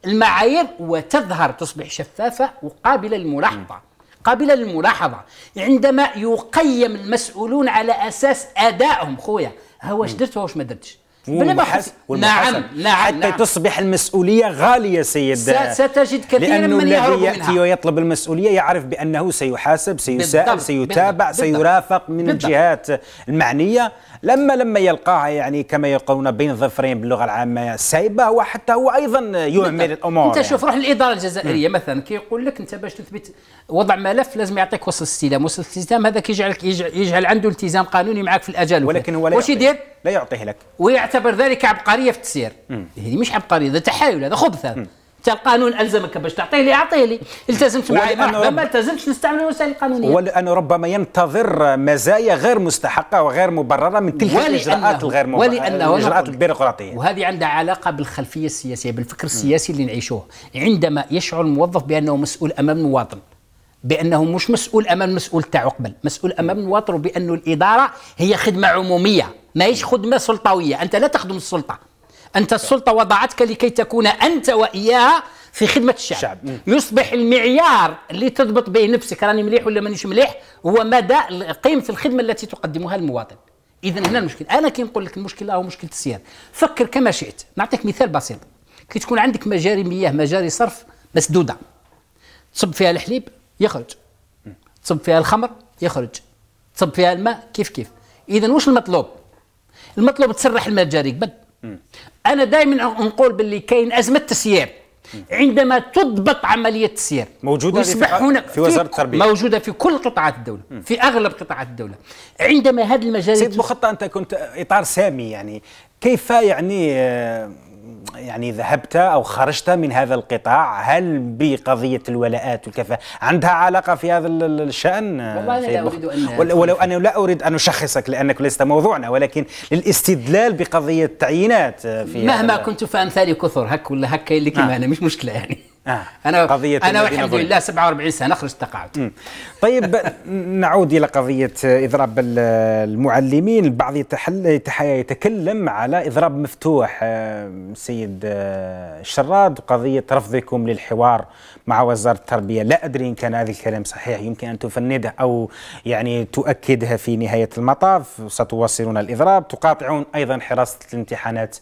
المعايير وتظهر تصبح شفافه وقابله للملاحظه قابله للملاحظه عندما يقيم المسؤولون على اساس ادائهم خويا هو واش درت واش ما درتش والمحاسن نعم نعم حتى نعم. تصبح المسؤولية غالية سيد ستجد كثيرا من يهرب منها يأتي ويطلب المسؤولية يعرف بأنه سيحاسب سيساءل بالضبط. سيتابع بالضبط. سيرافق من بالضبط. الجهات المعنية لما لما يلقاها يعني كما يقولون بين ظفرين باللغة العامة سايبة هو حتى هو أيضا يعمل الأمور أنت شوف يعني. روح للإدارة الجزائرية م. مثلا كيقول كي لك أنت باش تثبت وضع ملف لازم يعطيك وصل استلام وصل استلام هذا كيجعلك يجعل عنده التزام قانوني معك في الأجل ولكن هو لا يعطيه, لا يعطيه لك ويعتبر يعتبر ذلك عبقريه في التسيير هذه مش عبقريه هذا تحايل هذا خبث هذا القانون الزمك باش تعطيه لي اعطيه لي التزمت معي مرحبا ما التزمتش نستعمل الوسائل القانونيه ولانه ربما ينتظر مزايا غير مستحقه وغير مبرره من تلك الاجراءات الغير مبرره ولانه الاجراءات البيروقراطيه وهذه عندها علاقه بالخلفيه السياسيه بالفكر السياسي اللي نعيشوه عندما يشعر الموظف بانه مسؤول امام المواطن بانه مش مسؤول امام المسؤول تاعو قبل مسؤول امام المواطن بانه الاداره هي خدمه عموميه ماهيش خدمه سلطويه انت لا تخدم السلطه انت السلطه وضعتك لكي تكون انت واياها في خدمه الشعب, الشعب. يصبح المعيار اللي تضبط به نفسك راني مليح ولا مانيش مليح هو مدى قيمه الخدمه التي تقدمها المواطن اذا هنا المشكل انا كي نقول لك المشكله هو مشكله السيادة فكر كما شئت نعطيك مثال بسيط كي تكون عندك مجاري مياه مجاري صرف مسدوده تصب فيها الحليب يخرج تصب فيها الخمر يخرج تصب فيها الماء كيف كيف اذا واش المطلوب المطلوب تسرح الماء الجاري قبل انا دائما نقول باللي كاين ازمه تسيير عندما تضبط عمليه التسيير موجوده ويصبح في هنا في وزاره التربيه موجوده في كل قطاعات الدوله م. في اغلب قطاعات الدوله عندما هذه المجال سيد مخطط انت كنت اطار سامي يعني كيف يعني آه، يعني ذهبت او خرجت من هذا القطاع هل بقضيه الولاءات والكفاءه عندها علاقه في هذا الشان والله انا لا اريد ان ولو, ولو انا لا اريد ان اشخصك لانك ليست موضوعنا ولكن للاستدلال بقضيه التعيينات في مهما كنت فامثالي كثر هك ولا هك اللي كيما انا مش مشكله يعني آه. انا قضيه انا والحمد لله 47 سنه خرجت تقاعد طيب نعود الى قضيه اضراب المعلمين البعض يتحل يتكلم على اضراب مفتوح آه، سيد الشراد آه، قضيه رفضكم للحوار مع وزاره التربيه لا ادري ان كان هذا الكلام صحيح يمكن ان تفنده او يعني تؤكدها في نهايه المطاف ستواصلون الاضراب تقاطعون ايضا حراسه الامتحانات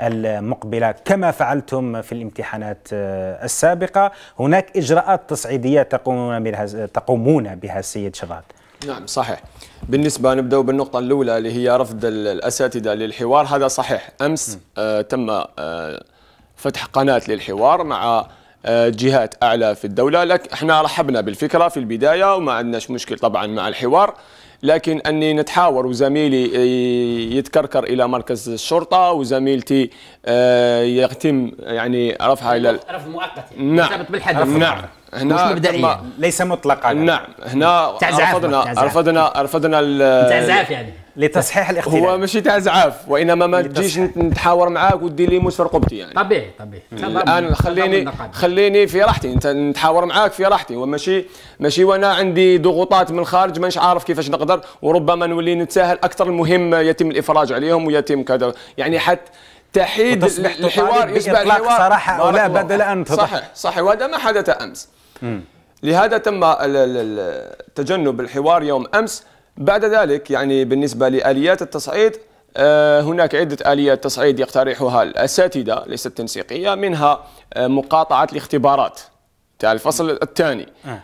المقبله كما فعلتم في الامتحانات آه، السابقه السابقة هناك إجراءات تصعيدية تقومون بها, تقومون بها السيد شراد نعم صحيح بالنسبة نبدأ بالنقطة الأولى اللي هي رفض الأساتذة للحوار هذا صحيح أمس آه تم آه فتح قناة للحوار مع آه، جهات اعلى في الدوله لك احنا رحبنا بالفكره في البدايه وما عندناش مشكل طبعا مع الحوار لكن أني نتحاور وزميلي آه، يتكركر إلى مركز الشرطة وزميلتي آه، يتم يعني رفعها إلى رفع مؤقت يعني. نعم بالحد نعم. نعم هنا مش مبدئيا ليس مطلقا نعم هنا رفضنا رفضنا رفضنا تعزاف يعني لتصحيح الاختلاف هو ماشي تاع زعاف وانما ما تجيش نتحاور معاك ودير لي موس في رقبتي يعني طبيعي طبيعي الان خليني خليني في راحتي انت نتحاور معاك في راحتي وماشي ماشي وانا عندي ضغوطات من الخارج مانيش عارف كيفاش نقدر وربما نولي نتساهل اكثر المهم يتم الافراج عليهم ويتم كذا يعني حتى تحيد الحوار يسبع الحوار صراحه او لا بدل ان صحيح صحيح وهذا ما حدث امس لهذا تم تجنب الحوار يوم امس بعد ذلك يعني بالنسبة لآليات التصعيد آه، هناك عدة آليات تصعيد يقترحها الأساتذة ليست تنسيقية منها آه، مقاطعة الاختبارات تاع الفصل الثاني آه.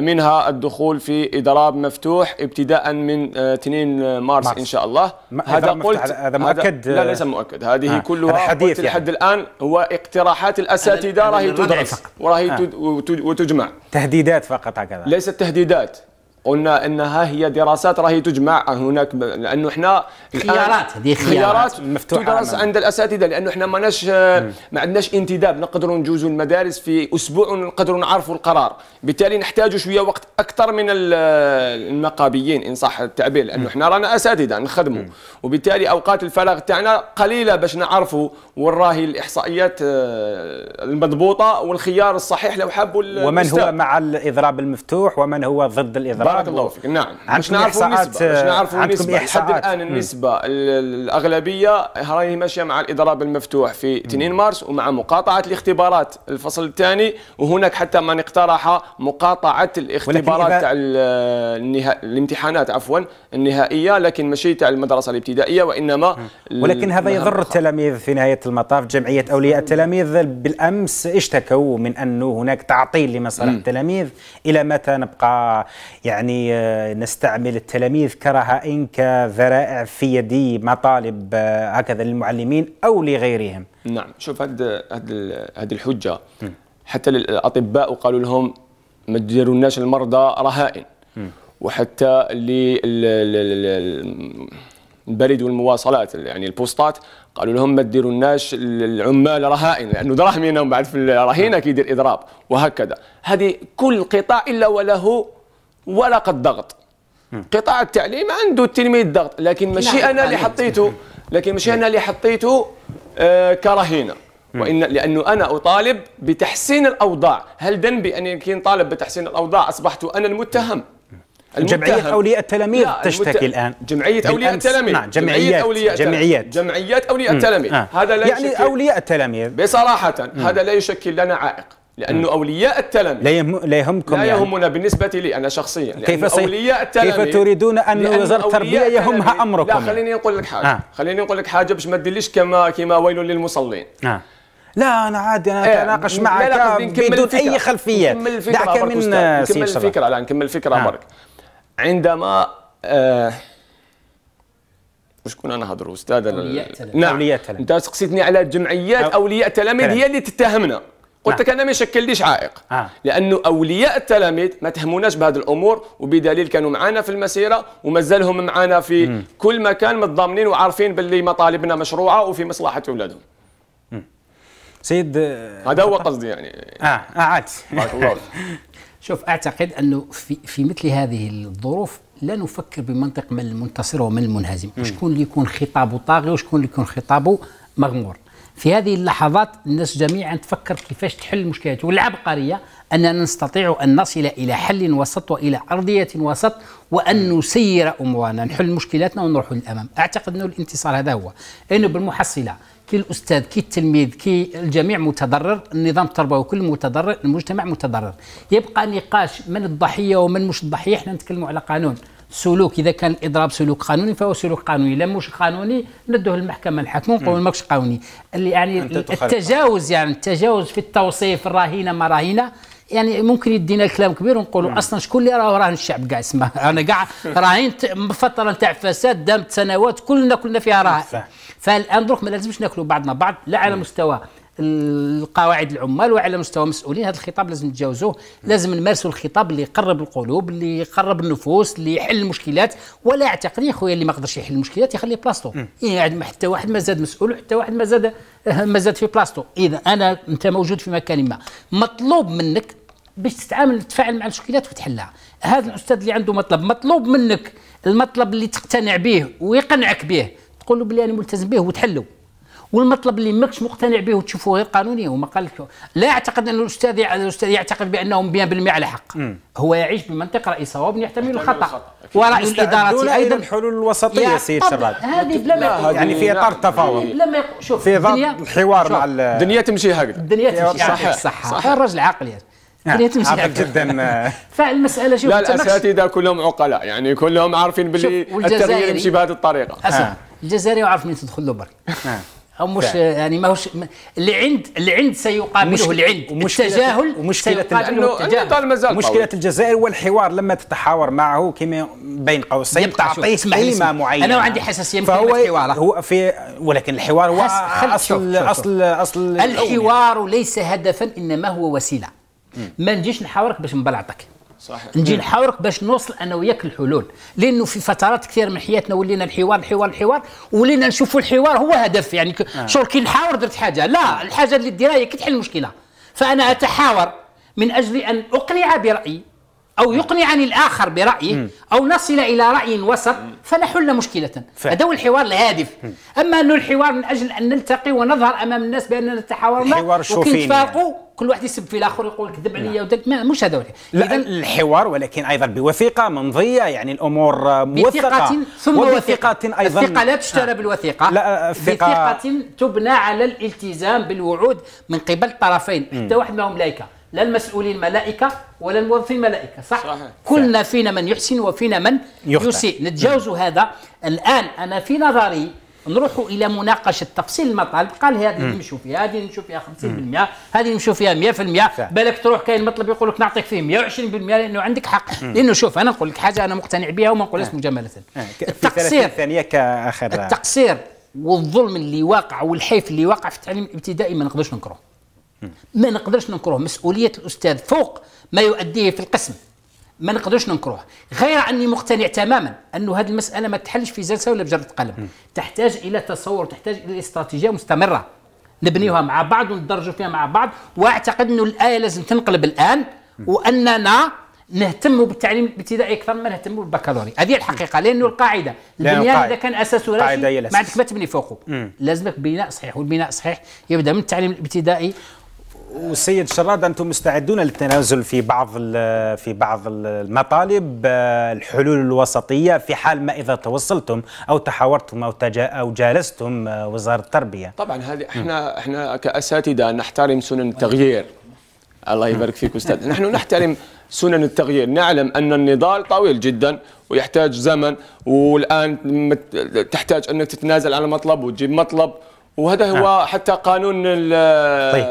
منها الدخول في اضراب مفتوح ابتداء من 2 مارس, مارس. ان شاء الله هذا قلت هذا مؤكد لا ليس مؤكد هذه آه. كلها هذا يعني لحد الان هو اقتراحات الاساتذه راهي تدرس وراهي آه. وتجمع تهديدات فقط هكذا ليست تهديدات قلنا انها هي دراسات راهي تجمع هناك لانه احنا خيارات هذه خيارات مفتوحه تدرس عند الاساتذه لانه احنا ماناش ما عندناش انتداب نقدروا نجوزوا المدارس في اسبوع ونقدروا نعرفوا القرار بالتالي نحتاجوا شويه وقت اكثر من النقابيين ان صح التعبير لانه احنا رانا اساتذه نخدموا وبالتالي اوقات الفراغ تاعنا قليله باش نعرفوا وين راهي الاحصائيات آه، المضبوطه والخيار الصحيح لو حبوا ومن هو مع الاضراب المفتوح ومن هو ضد الاضراب بارك الله فيك نعم مش نعرفوا النسبه مش آه، نعرفوا النسبه لحد الان النسبه الاغلبيه راهي ماشيه مع الاضراب المفتوح في 2 مارس ومع مقاطعه الاختبارات الفصل الثاني وهناك حتى من اقترح مقاطعه الاختبارات تاع النها... الامتحانات عفوا النهائيه لكن ماشي تاع المدرسه الابتدائيه وانما ولكن هذا يضر التلاميذ في نهايه المطاف جمعيه اولياء التلاميذ بالامس اشتكوا من انه هناك تعطيل لمصالح التلاميذ الى متى نبقى يعني يعني آه، نستعمل التلاميذ كرهائن كذرائع في يدي مطالب آه، هكذا للمعلمين او لغيرهم نعم شوف هذه هذه الحجه م. حتى الاطباء قالوا لهم ما تديروناش المرضى رهائن م. وحتى البريد والمواصلات يعني البوستات قالوا لهم ما تديروناش العمال رهائن لانه دراهم بعد في الرهينه كيدير اضراب وهكذا هذه كل قطاع الا وله ورقه ضغط قطاع التعليم عنده التلميذ ضغط لكن ماشي انا اللي حطيته لكن ماشي انا اللي حطيته آه، كرهينه وان لانه انا اطالب بتحسين الاوضاع هل ذنبي اني طالب بتحسين الاوضاع اصبحت انا المتهم جمعية أولياء التلاميذ تشتكي المت... الآن جمعية أولياء التلاميذ نعم جمعيات جمعية أولياء جمعيات جمعيات أولياء التلاميذ آه. هذا لا يعني يشكل... أولياء التلاميذ بصراحة مم. هذا لا يشكل لنا عائق لانه اولياء التلاميذ لا, يهم لا يهمكم لا يعني. يهمنا بالنسبه لي انا شخصيا كيف سي... اولياء التلاميذ كيف تريدون ان وزاره التربيه يهمها امركم لا خليني نقول لك حاجه آه. خليني نقول لك حاجه باش ما تدليش كما كما ويل للمصلين آه. لا انا عادي انا إيه، اتناقش معك لا بدون اي خلفيات نكمل الفكره من نكمل الفكره لا نكمل الفكره برك عندما آه وشكون انا هضر استاذ اولياء التلاميذ نعم انت سقسيتني على جمعيات اولياء التلاميذ هي اللي تتهمنا قلت لك نعم. انا ما يشكلليش عائق آه. لانه اولياء التلاميذ ما تهموناش بهذه الامور وبدليل كانوا معنا في المسيره ومازالهم معنا في م. كل مكان متضامنين وعارفين باللي مطالبنا مشروعه وفي مصلحه اولادهم سيد آه، هذا هو قصدي يعني اه اه عاد شوف اعتقد انه في في مثل هذه الظروف لا نفكر بمنطق من المنتصر ومن المنهزم وشكون اللي يكون خطابه طاغي وشكون اللي يكون خطابه مغمور في هذه اللحظات الناس جميعا تفكر كيفاش تحل المشكلات والعبقريه اننا نستطيع ان نصل الى حل وسط والى ارضيه وسط وان نسير امورنا نحل مشكلاتنا ونروح للامام اعتقد انه الانتصار هذا هو لانه بالمحصله كي الاستاذ كي التلميذ كي الجميع متضرر النظام التربوي كل متضرر المجتمع متضرر يبقى نقاش من الضحيه ومن مش الضحيه احنا نتكلموا على قانون سلوك اذا كان الاضراب سلوك قانوني فهو سلوك قانوني لا مش قانوني ندوه للمحكمه الحاكمه ونقول ماكش قانوني يعني التجاوز يعني التجاوز في التوصيف الرهينه ما رهينه يعني ممكن يدينا كلام كبير ونقولوا اصلا شكون اللي راه راهن الشعب كاع اسمه انا كاع راهين فتره تاع فساد دامت سنوات كلنا كلنا فيها راه فالان دروك ما لازمش ناكلوا بعضنا بعض لا على مستوى القواعد العمال وعلى مستوى مسؤولين هذا الخطاب لازم نتجاوزوه لازم نمارسوا الخطاب اللي يقرب القلوب اللي يقرب النفوس اللي يحل المشكلات ولا اعتقد يا خويا اللي ما قدرش يحل المشكلات يخليه بلاصتو يعني حتى واحد ما زاد مسؤول حتى واحد ما زاد آه، ما زاد في بلاصتو اذا انا انت موجود في مكان ما مطلوب منك باش تتعامل تتفاعل مع المشكلات وتحلها هذا الاستاذ اللي عنده مطلب مطلوب منك المطلب اللي تقتنع به ويقنعك به تقول له بلي انا ملتزم به وتحله والمطلب اللي ماكش مقتنع به وتشوفه غير قانوني هو ما لك لا يعتقد ان الاستاذ الاستاذ يعتقد بانهم 100% على حق هو يعيش بمنطق رئيس صواب يحتمل الخطا وراي الاداره ايضا الحلول الوسطيه سيد شراد هذه بلا ما يعني في اطار التفاوض لما شوف في ظل الحوار مع الدنيا تمشي هكذا الدنيا تمشي صحيح صح الراجل عاقل يعني نعم، عاقل جدا فالمساله شوف لا الاساتذه كلهم عقلاء يعني كلهم عارفين باللي التغيير يمشي بهذه الطريقه نعم. الجزائري يعرف من تدخل له برك نعم. او مش فعلا. يعني ماهوش اللي عند اللي عند سيقابله مشك... العند ومشكلة التجاهل ومشكلة التجاهل مازال مشكلة قوي. الجزائر والحوار لما تتحاور معه كما بين قوسين تعطيه كلمة معينة انا عندي حساسية من فهو الحوار هو في ولكن الحوار هو أصل, أصل, اصل اصل الحوار ليس هدفا انما هو وسيلة ما نجيش نحاورك باش نبلعطك صحيح. نجي نحاورك باش نوصل انا وياك الحلول لانه في فترات كثير من حياتنا ولينا الحوار الحوار الحوار ولينا نشوفوا الحوار هو هدف يعني آه. شغل كي نحاور درت حاجه لا الحاجه اللي ديرها هي كي تحل المشكله فانا اتحاور من اجل ان اقنع برايي أو يقنعني الآخر برأيه أو نصل إلى رأي وسط فنحل مشكلة هذا هو الحوار الهادف أما أنه الحوار من أجل أن نلتقي ونظهر أمام الناس بأننا الحوار وكي يعني. كل واحد يسب في الاخر يقول كذب علي نعم. ودك مش هذا لا الحوار ولكن ايضا بوثيقه ممضيه يعني الامور موثقه ثم وثيقه ايضا الثقه لا تشترى آه. بالوثيقه لا آه، بثقة تبنى على الالتزام بالوعود من قبل الطرفين حتى واحد منهم ملايكه لا المسؤولين الملائكه ولا الموظفين الملائكه صح؟ صحيح. كلنا فينا من يحسن وفينا من يسيء نتجاوز نعم. هذا الآن أنا في نظري نروحوا الى مناقشه تفصيل المطالب قال هذه نمشوا فيها هذه نمشوا فيها 50% هذه نمشوا فيها 100% بالك تروح كاين مطلب يقول لك نعطيك فيه 120% لانه عندك حق لانه شوف انا نقول لك حاجه انا مقتنع بها وما نقولهاش آه. مجامله آه، التقصير ثانيه كاخر التقصير والظلم اللي واقع والحيف اللي واقع في التعليم الابتدائي ما نقدرش ننكره ما نقدرش ننكروه مسؤوليه الاستاذ فوق ما يؤديه في القسم ما نقدرش ننكروه غير اني مقتنع تماما انه هذه المساله ما تحلش في جلسه ولا بجره قلم تحتاج الى تصور تحتاج الى استراتيجيه مستمره نبنيوها مع بعض وندرجوا فيها مع بعض واعتقد انه الايه لازم تنقلب الان واننا نهتم بالتعليم الابتدائي اكثر ما نهتم بالبكالوري هذه الحقيقه لانه القاعده البنيان اذا كان اساسه راشي ما عندك ما تبني فوقه لازمك بناء صحيح والبناء الصحيح يبدا من التعليم الابتدائي والسيد شراد انتم مستعدون للتنازل في بعض في بعض المطالب آه، الحلول الوسطيه في حال ما اذا توصلتم او تحاورتم او او جالستم آه، وزاره التربيه. طبعا هذه احنا احنا كاساتذه نحترم سنن التغيير. الله يبارك فيك استاذ، نحن نحترم سنن التغيير نعلم أن النضال طويل جدا ويحتاج زمن والآن تحتاج أنك تتنازل على مطلب وتجيب مطلب وهذا هو آه. حتى قانون طيب.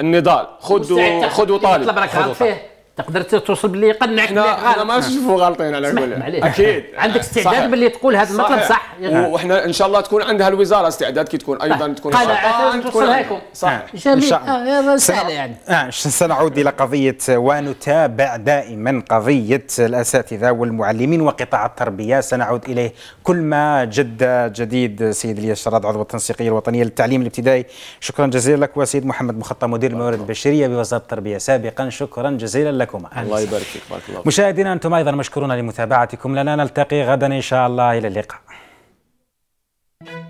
النضال خذ خذ وطالب طلب ركعات فيه تقدر توصل باللي يقنعك لا ما نشوفو غالطين على قولك اكيد عندك استعداد باللي تقول هذا المطلب صح وحنا ان شاء الله تكون عندها الوزاره استعداد كي تكون ايضا تكون قناعه توصلها لكم صح جميل يعني. آه سهله يعني سنعود الى قضيه ونتابع دائما قضيه الاساتذه والمعلمين وقطاع التربيه سنعود اليه كل ما جد جديد سيد الياس شراد عضو التنسيقيه الوطنيه للتعليم الابتدائي شكرا جزيلا لك وسيد محمد مخطى مدير الموارد البشريه بوزاره التربيه سابقا شكرا جزيلا لك لكم الله يبارك فيك بارك الله مشاهدينا أنتم أيضا مشكورون لمتابعتكم لنا نلتقي غدا إن شاء الله إلى اللقاء